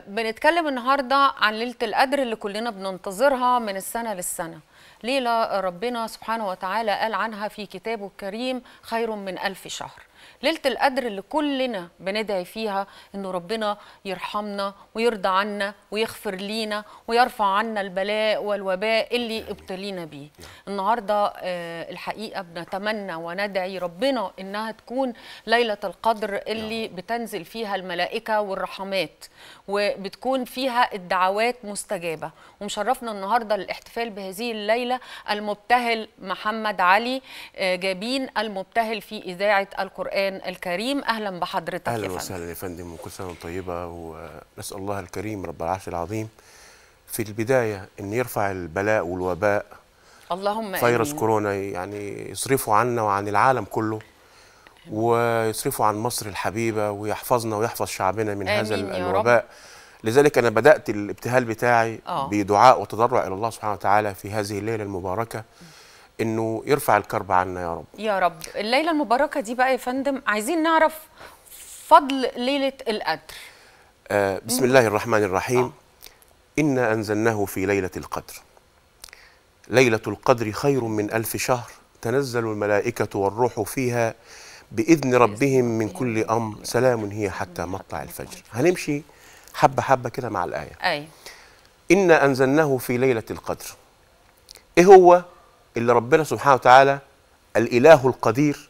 بنتكلم النهارده عن ليله القدر اللي كلنا بننتظرها من السنه للسنه ليله ربنا سبحانه وتعالى قال عنها في كتابه الكريم خير من الف شهر ليله القدر اللي كلنا بندعي فيها انه ربنا يرحمنا ويرضى عنا ويغفر لينا ويرفع عنا البلاء والوباء اللي ابتلينا بيه نعم. النهارده آه، الحقيقه بنتمنى وندعي ربنا انها تكون ليله القدر اللي نعم. بتنزل فيها الملائكه والرحمات وبتكون فيها الدعوات مستجابه ومشرفنا النهارده للاحتفال بهذه الليله المبتهل محمد علي آه، جابين المبتهل في اذاعه القران رمضان الكريم أهلا بحضرتك أهلا يا أهلا وسهلا يا فندم وكل سنة طيبة ونسأل الله الكريم رب العرش العظيم في البداية أن يرفع البلاء والوباء اللهم فيروس كورونا يعني يصرفه عنا وعن العالم كله ويصرفه عن مصر الحبيبة ويحفظنا ويحفظ شعبنا من هذا الوباء لذلك أنا بدأت الابتهال بتاعي أوه. بدعاء وتضرع إلى الله سبحانه وتعالى في هذه الليلة المباركة انه يرفع الكرب عنا يا رب يا رب الليله المباركه دي بقى يا فندم عايزين نعرف فضل ليله القدر آه بسم الله الرحمن الرحيم آه. انا انزلناه في ليله القدر ليله القدر خير من الف شهر تنزل الملائكه والروح فيها باذن ربهم من كل امر سلام هي حتى مطلع الفجر هنمشي حبه حبه كده مع الايه ايوه انا انزلناه في ليله القدر ايه هو اللي ربنا سبحانه وتعالى الاله القدير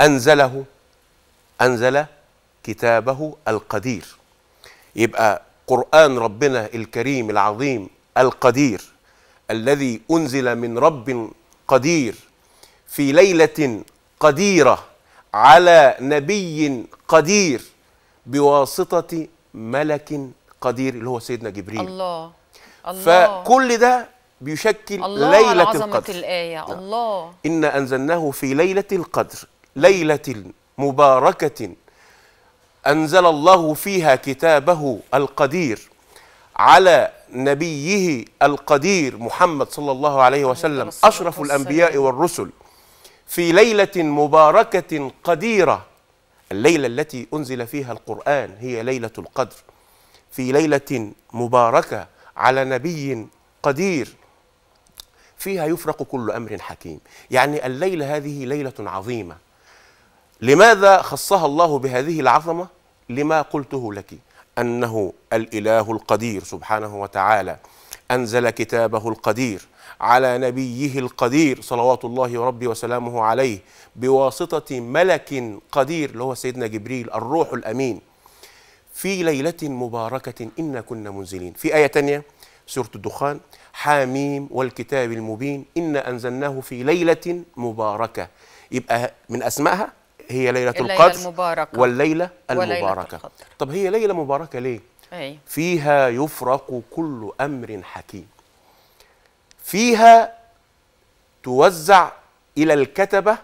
انزله انزل كتابه القدير يبقى قران ربنا الكريم العظيم القدير الذي انزل من رب قدير في ليله قديره على نبي قدير بواسطه ملك قدير اللي هو سيدنا جبريل الله الله فكل ده بيشكل الله ليلة على عظمة القدر الآية نعم. الله إنا أنزلناه في ليلة القدر ليلة مباركة أنزل الله فيها كتابه القدير على نبيه القدير محمد صلى الله عليه وسلم أشرف الأنبياء والرسل في ليلة مباركة قديرة الليلة التي أنزل فيها القرآن هي ليلة القدر في ليلة مباركة على نبي قدير فيها يفرق كل أمر حكيم يعني الليلة هذه ليلة عظيمة لماذا خصها الله بهذه العظمة لما قلته لك أنه الإله القدير سبحانه وتعالى أنزل كتابه القدير على نبيه القدير صلوات الله وربي وسلامه عليه بواسطة ملك قدير اللي هو سيدنا جبريل الروح الأمين في ليلة مباركة إنا كنا منزلين في آية تانية سورة الدخان حاميم والكتاب المبين إنا أنزلناه في ليلة مباركة يبقى من أسمائها هي ليلة القدر المباركة والليلة المباركة وليلة طب هي ليلة مباركة ليه؟ أي. فيها يفرق كل أمر حكيم فيها توزع إلى الكتبة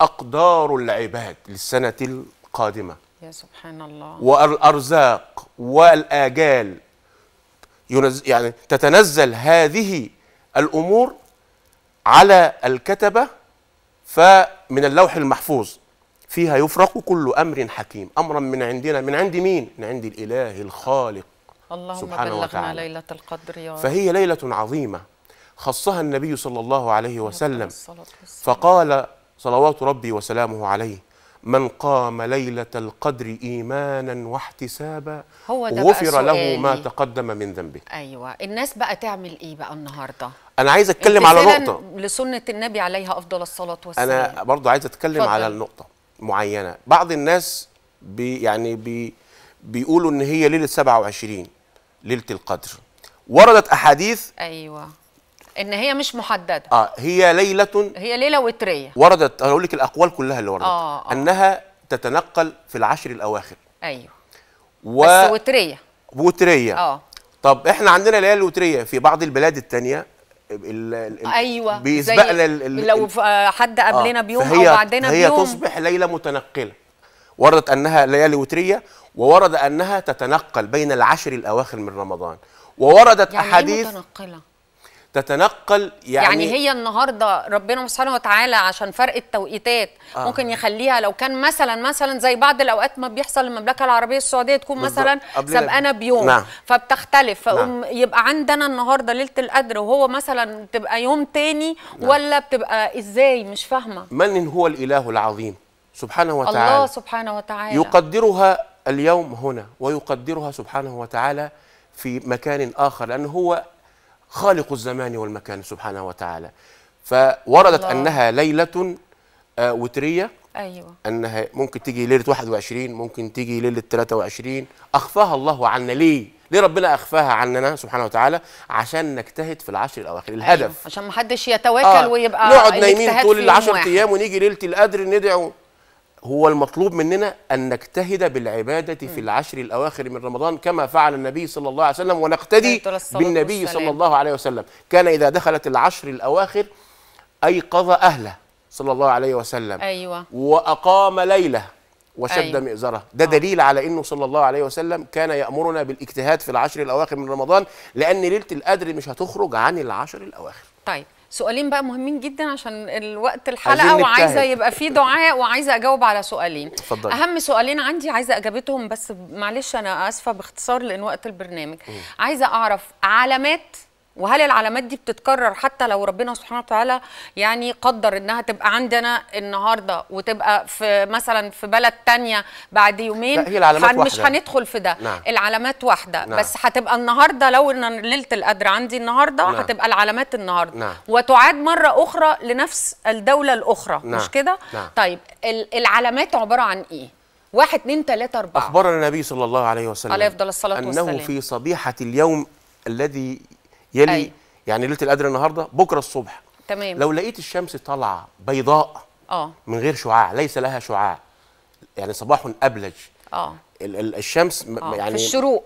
أقدار العباد للسنة القادمة يا سبحان الله والأرزاق والآجال ينزل يعني تتنزل هذه الامور على الكتبه فمن اللوح المحفوظ فيها يفرق كل امر حكيم امرا من عندنا من عند مين من عند الاله الخالق اللهم سبحانه بلغنا وتعالى. ليله القدر يا رب فهي ليله عظيمه خصها النبي صلى الله عليه وسلم فقال صلوات ربي وسلامه عليه من قام ليلة القدر إيمانا واحتسابا هو ده غفر بقى له ما تقدم من ذنبه أيوة الناس بقى تعمل إيه بقى النهاردة أنا عايز أتكلم على نقطة لسنة النبي عليها أفضل الصلاة والسلام أنا برضو عايز أتكلم فضل. على نقطة معينة بعض الناس بي يعني بي بيقولوا إن هي ليلة 27 ليلة القدر وردت أحاديث أيوة ان هي مش محدده اه هي ليله هي ليله وتريه وردت هقول لك الاقوال كلها اللي وردت آه آه. انها تتنقل في العشر الاواخر ايوه و... بس وتريه وتريه اه طب احنا عندنا ليالي وتريه في بعض البلاد الثانيه ال ال ايوه بيسبقنا لو حد آه. قبلنا آه بيوم او بعدنا بيوم هي تصبح ليله متنقله وردت انها ليالي وتريه وورد انها تتنقل بين العشر الاواخر من رمضان ووردت يعني إيه احاديث متنقله تتنقل يعني, يعني هي النهارده ربنا سبحانه وتعالى عشان فرق التوقيتات آه. ممكن يخليها لو كان مثلا مثلا زي بعض الاوقات ما بيحصل المملكه العربيه السعوديه تكون مثلا سابقانا بيوم نعم. فبتختلف فأم نعم. يبقى عندنا النهارده ليله القدر وهو مثلا تبقى يوم تاني نعم. ولا بتبقى ازاي مش فاهمه من هو الاله العظيم سبحانه وتعالى الله سبحانه وتعالى يقدرها اليوم هنا ويقدرها سبحانه وتعالى في مكان اخر لانه هو خالق الزمان والمكان سبحانه وتعالى فوردت الله. أنها ليلة آه، وترية أيوة. أنها ممكن تيجي ليلة 21 ممكن تيجي ليلة 23 أخفاها الله عنا ليه؟ ليه ربنا أخفاها عننا سبحانه وتعالى؟ عشان نجتهد في العشر الأواخر الهدف أيوة. عشان ما حدش يتواكل آه. ويبقى نقعد نايمين طول العشر أيام ونيجي ليلة القدر ندعو هو المطلوب مننا أن نجتهد بالعبادة في العشر الأواخر من رمضان كما فعل النبي صلى الله عليه وسلم ونقتدي بالنبي صلى الله عليه وسلم كان إذا دخلت العشر الأواخر أيقظ أهله صلى الله عليه وسلم أيوة. وأقام ليلة وشد أيوة. مئزره ده آه. دليل على أنه صلى الله عليه وسلم كان يأمرنا بالاجتهاد في العشر الأواخر من رمضان لأن ليلة القدر مش هتخرج عن العشر الأواخر طيب سؤالين بقى مهمين جدا عشان الوقت الحلقه وعايزه يبقى في دعاء وعايزه اجاوب على سؤالين فضل. اهم سؤالين عندي عايزه اجابتهم بس معلش انا اسفه باختصار لان وقت البرنامج م. عايزه اعرف علامات وهل العلامات دي بتتكرر حتى لو ربنا سبحانه وتعالى يعني قدر انها تبقى عندنا النهارده وتبقى في مثلا في بلد تانية بعد يومين لا هي العلامات واحدة. مش هندخل في ده نعم. العلامات واحده نعم. بس هتبقى النهارده لو ان ليله القدر عندي النهارده نعم. هتبقى العلامات النهارده نعم. وتعاد مره اخرى لنفس الدوله الاخرى نعم. مش كده نعم. طيب العلامات عباره عن ايه واحد 2 3 أربعة أخبرنا النبي صلى الله عليه وسلم عليه أفضل الصلاة والسلام أنه في صبيحة اليوم الذي يلي أي. أيوة. يعني ليله القدر النهارده بكره الصبح تمام لو لقيت الشمس طالعه بيضاء اه من غير شعاع ليس لها شعاع يعني صباح ابلج اه الشمس أوه. يعني في الشروق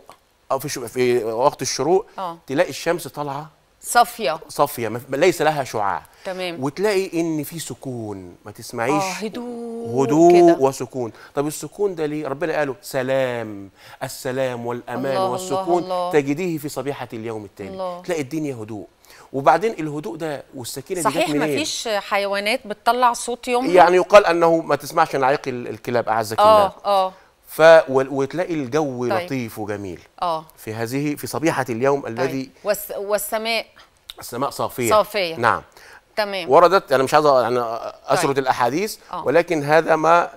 اه في في وقت الشروق أوه. تلاقي الشمس طالعه صافيه صافيه ليس لها شعاع تمام وتلاقي ان في سكون ما تسمعيش آه هدوء هدوء كدا. وسكون طب السكون ده ليه ربنا قاله سلام السلام والامان الله والسكون الله تجديه في صبيحه اليوم التالي تلاقي الدنيا هدوء وبعدين الهدوء ده والسكينه دي صحيح ما فيش حيوانات بتطلع صوت يوم يعني يقال انه ما تسمعش نعيق الكلاب اعزك آه، الله اه اه ف وتلاقي الجو طيب. لطيف وجميل اه في هذه في صبيحه اليوم طيب. الذي والس... والسماء السماء صافيه صافيه نعم تمام وردت انا يعني مش عايز يعني طيب. اسرد طيب. الاحاديث أوه. ولكن هذا ما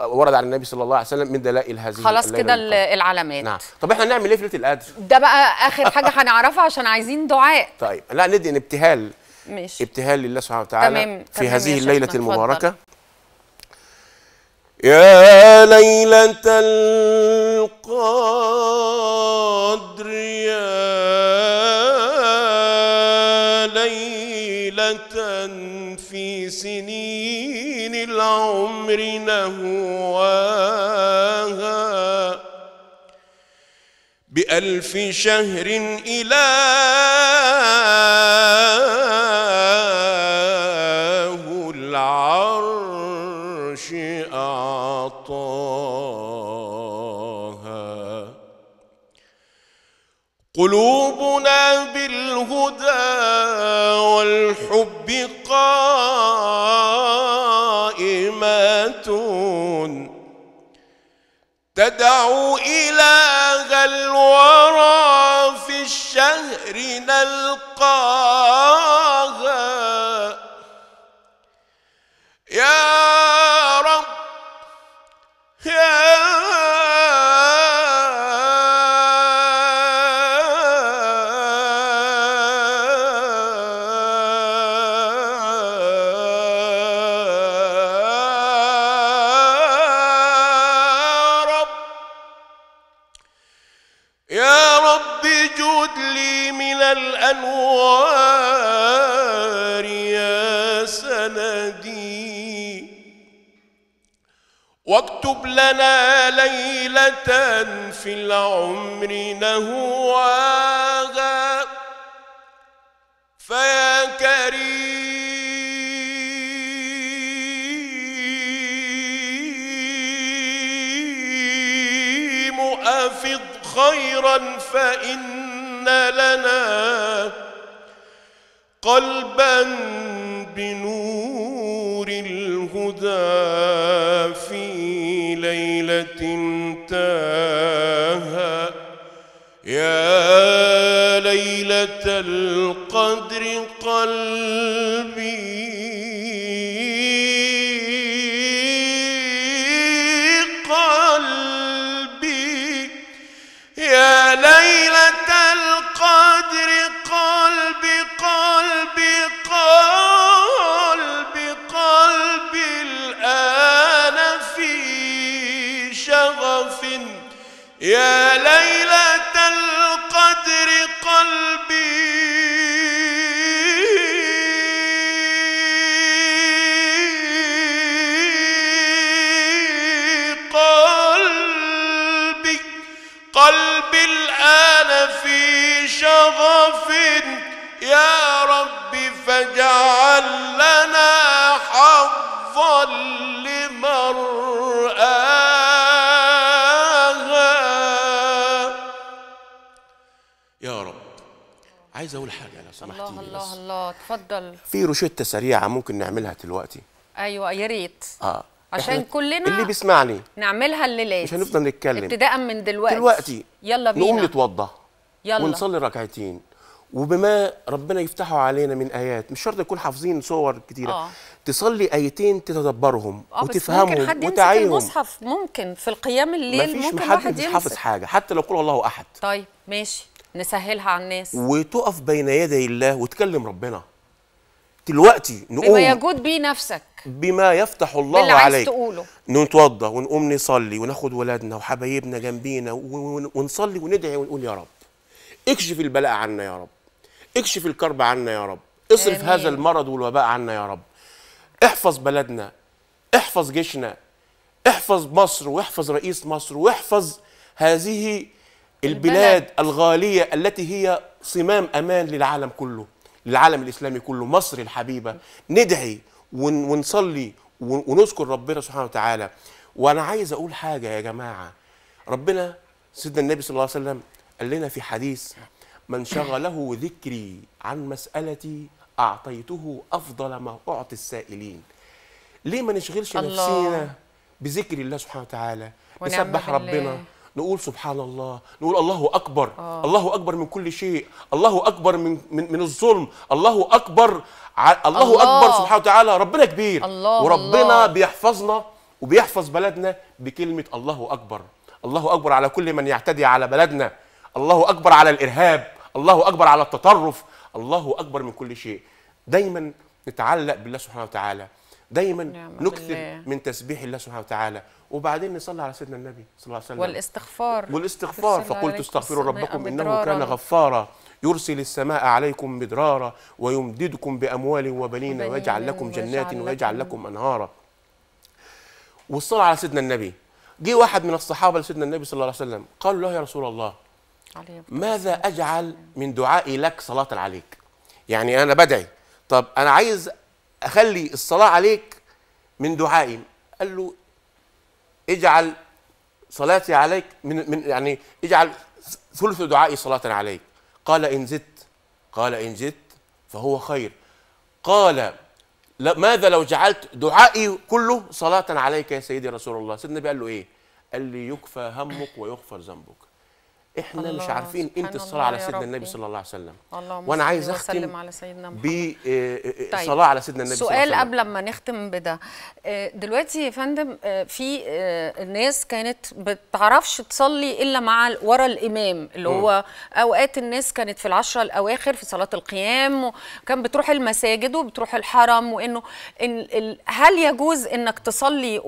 ورد عن النبي صلى الله عليه وسلم من دلائل هذه خلاص كده العلامات نعم طب احنا نعمل ايه في ليله القدر ده بقى اخر حاجه هنعرفها عشان عايزين دعاء طيب لا ندي ابتهال ماشي ابتهال لله سبحانه وتعالى تمام. في تمام هذه الليله المباركه يا ليله القدر عمر نهواها بألف شهر إلى العرش أعطاها قلوبنا بالهدى والحب قام ماتون تدعو إله الورى في الشهر نلقاه واكتب لنا ليلة في العمر نهواها فيا كريم أفض خيرا فإن لنا قلبا بنور الهدى القدر قلب سمحتي الله الله الله اتفضل في روشته سريعه ممكن نعملها دلوقتي ايوه يا ريت اه عشان كلنا اللي بيسمعني نعملها الليلات مش هنفضل نتكلم ابتداء من دلوقتي دلوقتي يلا بينا نقوم نتوضى يلا ونصلي ركعتين وبما ربنا يفتحه علينا من ايات مش شرط يكون حافظين صور كتيره آه. تصلي ايتين تتدبرهم آه وتفهمهم ممكن حد وتعيهم المصحف ممكن في القيام الليل مفيش ممكن حد مش حافظ حاجه حتى لو قول الله احد طيب ماشي نسهلها على الناس وتقف بين يدي الله وتكلم ربنا دلوقتي نقوم بما يجود بيه نفسك بما يفتح الله باللي عليك عايز تقوله نتوضى ونقوم نصلي وناخد ولادنا وحبايبنا جنبينا ونصلي وندعي ونقول يا رب اكشف البلاء عنا يا رب اكشف الكرب عنا يا رب اصرف هذا المرض والوباء عنا يا رب احفظ بلدنا احفظ جيشنا احفظ مصر واحفظ رئيس مصر واحفظ هذه البلاد الغالية التي هي صمام أمان للعالم كله للعالم الإسلامي كله مصر الحبيبة ندعي ونصلي ونذكر ربنا سبحانه وتعالى وأنا عايز أقول حاجة يا جماعة ربنا سيدنا النبي صلى الله عليه وسلم قال لنا في حديث من شغله ذكري عن مسألتي أعطيته أفضل ما أعطي السائلين ليه ما نشغلش الله. نفسينا بذكر الله سبحانه وتعالى نسبح ربنا الله. نقول سبحان الله نقول الله اكبر آه. الله اكبر من كل شيء الله اكبر من من, من الظلم الله اكبر الله, الله اكبر سبحانه وتعالى ربنا كبير الله وربنا الله. بيحفظنا وبيحفظ بلدنا بكلمه الله اكبر الله اكبر على كل من يعتدي على بلدنا الله اكبر على الارهاب الله اكبر على التطرف الله اكبر من كل شيء دايما نتعلق بالله سبحانه وتعالى دايما نعم، نكثر بالله. من تسبيح الله سبحانه وتعالى وبعدين نصلي على سيدنا النبي صلى الله عليه وسلم والاستغفار والاستغفار فقلت استغفروا ربكم انه كان غفارا يرسل السماء عليكم مدرارا ويمددكم باموال وبنين ويجعل لكم جنات ويجعل لكم انهارا والصلاه على سيدنا النبي جه واحد من الصحابه لسيدنا النبي صلى الله عليه وسلم قال له يا رسول الله ماذا اجعل من دعائي لك صلاه عليك يعني انا بدعي طب انا عايز اخلي الصلاه عليك من دعائي قال له اجعل صلاتي عليك من, من يعني اجعل ثلث دعائي صلاه عليك قال ان زدت قال ان زدت فهو خير قال ماذا لو جعلت دعائي كله صلاه عليك يا سيدي رسول الله سيدنا النبي قال له ايه قال لي يكفى همك ويغفر ذنبك احنا مش عارفين قيمه آه، آه، آه، طيب، الصلاه على سيدنا النبي صلى الله عليه وسلم وانا عايز اختم على سيدنا محمد بالصلاه طيب. على سيدنا النبي سؤال صلى الله عليه وسلم. قبل ما نختم بده دلوقتي يا فندم في ناس كانت بتعرفش تصلي الا مع ورا الامام اللي هو اوقات الناس كانت في العشره الاواخر في صلاه القيام وكان بتروح المساجد وبتروح الحرم وانه هل يجوز انك تصلي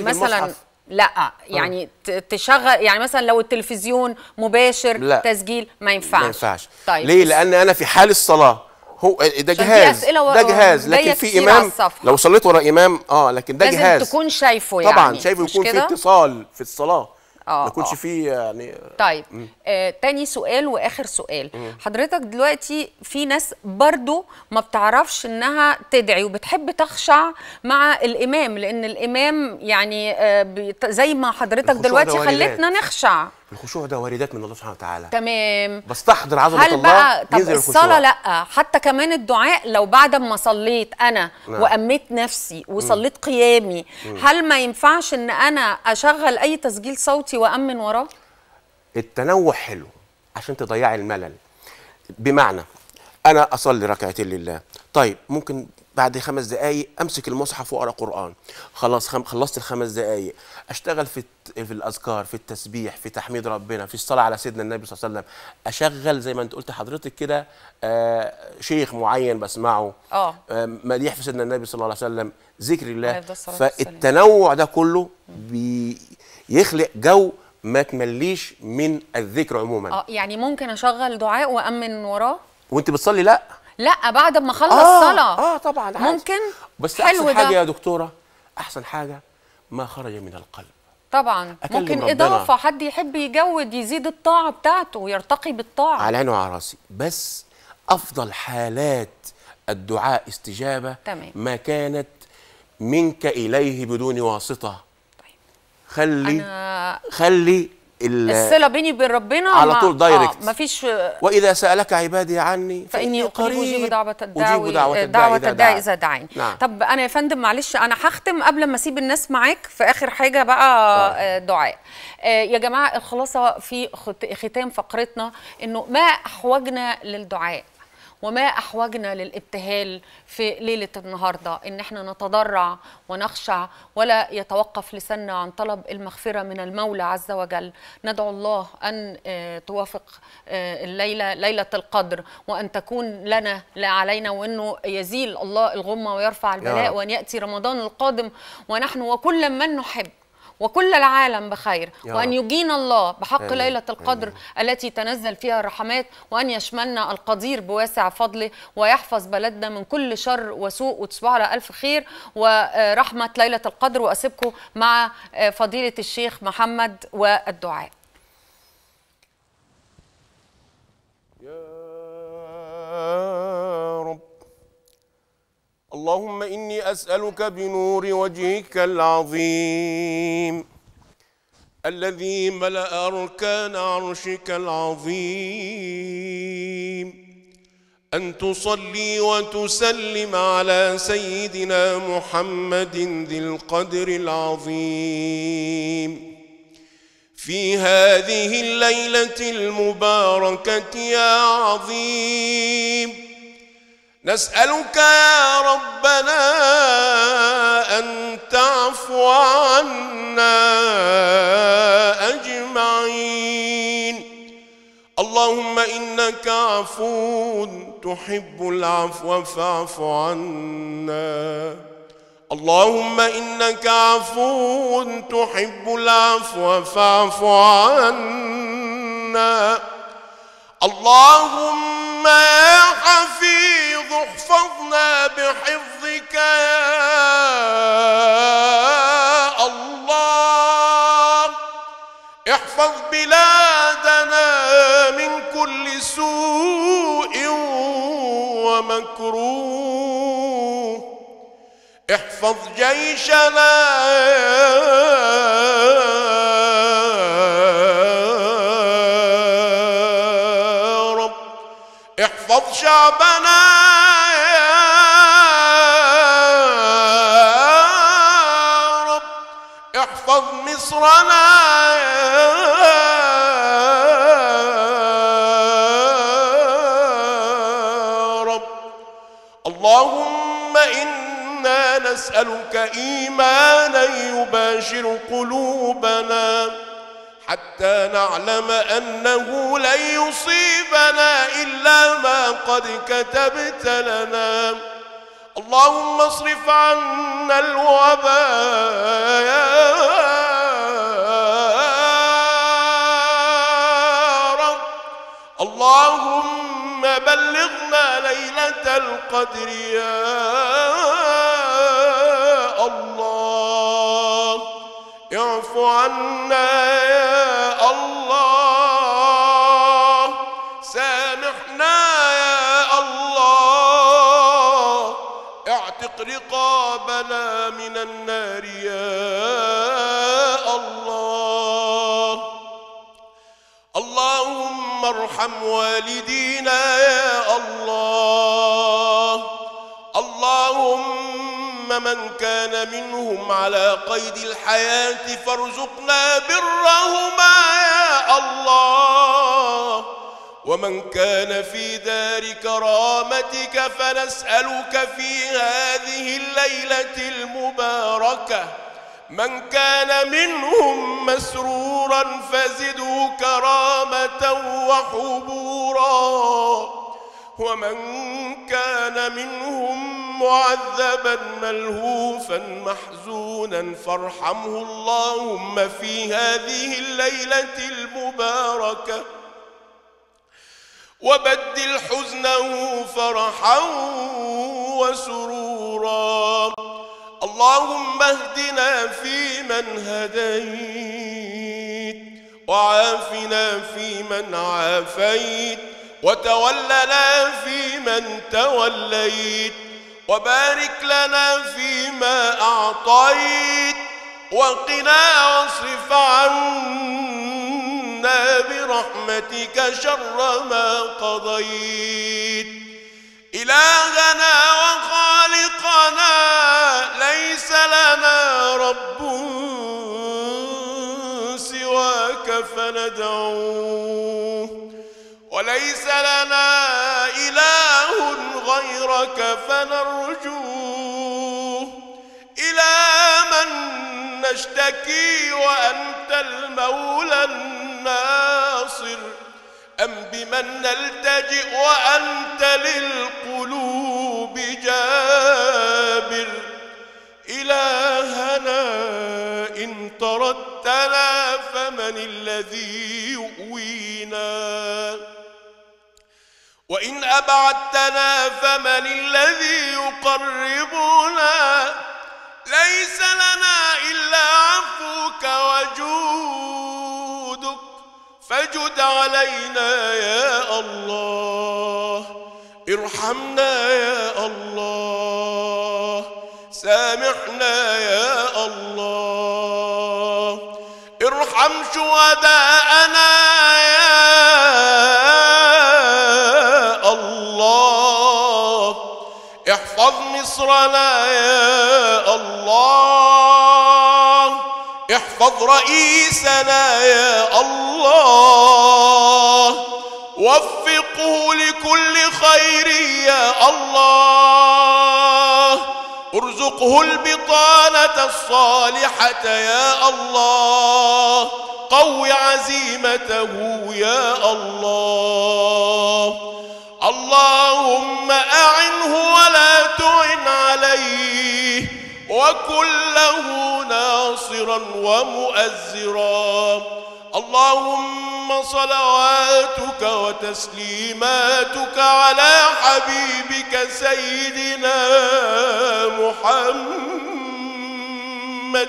مثلا لا طيب. يعني تشغل يعني مثلا لو التلفزيون مباشر لا. تسجيل ما ينفعش ما ينفعش طيب ليه لان انا في حال الصلاه هو ده جهاز ده جهاز لكن في امام لو صليت ورا امام اه لكن ده جهاز لازم تكون شايفه يعني طبعا شايفه يكون في اتصال في الصلاه اه ما يكونش آه. فيه يعني طيب آه تاني سؤال واخر سؤال مم. حضرتك دلوقتي في ناس برضو ما بتعرفش انها تدعي وبتحب تخشع مع الامام لان الامام يعني آه زي ما حضرتك دلوقتي خلتنا نخشع الخشوع ده واردات من الله سبحانه وتعالى تمام بستحضر عظمه هل الله هل بقى طب الصلاه لا حتى كمان الدعاء لو بعد ما صليت انا نعم. واميت نفسي وصليت مم. قيامي مم. هل ما ينفعش ان انا اشغل اي تسجيل صوتي وامن وراه التنوع حلو عشان تضيعي الملل بمعنى انا اصلي ركعتين لله طيب ممكن بعد خمس دقايق امسك المصحف واقرا قران خلاص خم... خلصت الخمس دقايق اشتغل في الت... في الاذكار في التسبيح في تحميد ربنا في الصلاه على سيدنا النبي صلى الله عليه وسلم اشغل زي ما انت قلت حضرتك كده آه شيخ معين بسمعه اه, آه، مديح في سيدنا النبي صلى الله عليه وسلم ذكر الله فالتنوع ده كله بيخلق جو ما تمليش من الذكر عموما اه يعني ممكن اشغل دعاء وامن وراه وانت بتصلي لا لا بعد ما اخلص آه صلاه اه طبعا عادي. ممكن بس حلو احسن حاجه ده. يا دكتوره احسن حاجه ما خرج من القلب طبعا ممكن ربنا. اضافه حد يحب يجود يزيد الطاعه بتاعته ويرتقي بالطاعه على عيني وعلى راسي بس افضل حالات الدعاء استجابه تمام. ما كانت منك اليه بدون واسطه طيب. خلي أنا... خلي الصله بيني وبين ربنا على طول دايركت آه مفيش واذا سالك عبادي عني فاني قريب اجيب دعوه الداعي دعوه الداعي اذا دعاني نعم. طب انا يا فندم معلش انا هختم قبل ما اسيب الناس معاك في اخر حاجه بقى طيب. آه، دعاء آه يا جماعه الخلاصه في ختام فقرتنا انه ما احوجنا للدعاء وما أحوجنا للابتهال في ليلة النهاردة إن احنا نتضرع ونخشع ولا يتوقف لساننا عن طلب المغفرة من المولى عز وجل ندعو الله أن آه، توافق آه، الليلة ليلة القدر وأن تكون لنا لا علينا وأنه يزيل الله الغمة ويرفع البلاء وأن يأتي رمضان القادم ونحن وكل من نحب وكل العالم بخير وأن يجينا الله بحق ليلة القدر التي تنزل فيها الرحمات وأن يشملنا القدير بواسع فضله ويحفظ بلدنا من كل شر وسوء وتصبح على ألف خير ورحمة ليلة القدر وأسيبكم مع آه، فضيلة الشيخ محمد والدعاء يا رب اللهم إني أسألك بنور وجهك العظيم الذي ملأ أركان عرشك العظيم أن تصلي وتسلم على سيدنا محمد ذي القدر العظيم في هذه الليلة المباركة يا عظيم نسألك يا ربنا أن تعفو عنا أجمعين اللهم إنك عفو تحب العفو فاعف عنا اللهم إنك عفو تحب العفو فاعف عنا اللهم يا حفيظ احفظنا بحفظك يا الله احفظ بلادنا من كل سوء ومكروه احفظ جيشنا يا شعبنا يا رب احفظ مصرنا يا رب اللهم إنا نسألك إيمانا يباشر قلوبنا حتى نعلم أنه لن يصيبنا إلا ما قد كتبت لنا اللهم اصرف عنا الوباء اللهم بلغنا ليلة القدر يا الله اعف عنا يا وقنا من النار يا الله اللهم ارحم والدينا يا الله اللهم من كان منهم على قيد الحياة فارزقنا برهما يا الله ومن كان في دار كرامتك فنسألك في هذه الليلة المباركة من كان منهم مسرورا فزده كرامة وحبورا ومن كان منهم معذبا ملهوفا محزونا فارحمه اللهم في هذه الليلة المباركة وبدل حزنه فرحا وسرورا اللهم اهدنا فيمن هديت وعافنا فيمن عافيت وتولنا فيمن توليت وبارك لنا فيما أعطيت وقنا واصرف عنا وقنا برحمتك شر ما قضيت إلهنا وخالقنا ليس لنا رب سواك فندعوه وليس لنا إله غيرك فنرجوه نشتكي وأنت المولى الناصر أم بمن نلتجئ وأنت للقلوب جابر إلهنا إن طردتنا فمن الذي يؤوينا وإن أبعدتنا فمن الذي يقربنا ليس لنا إلا عفوك وجودك فجد علينا يا الله ارحمنا يا الله سامحنا يا الله ارحم شهداءنا يا الله احفظ مصرنا يا رئيسنا يا الله وفقه لكل خير يا الله ارزقه البطانة الصالحة يا الله قو عزيمته يا الله اللهم أعنه ولا تعن عليه وكله ناصرا ومؤزرا اللهم صلواتك وتسليماتك على حبيبك سيدنا محمد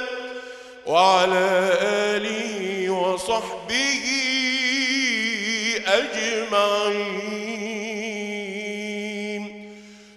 وعلى آله وصحبه أجمعين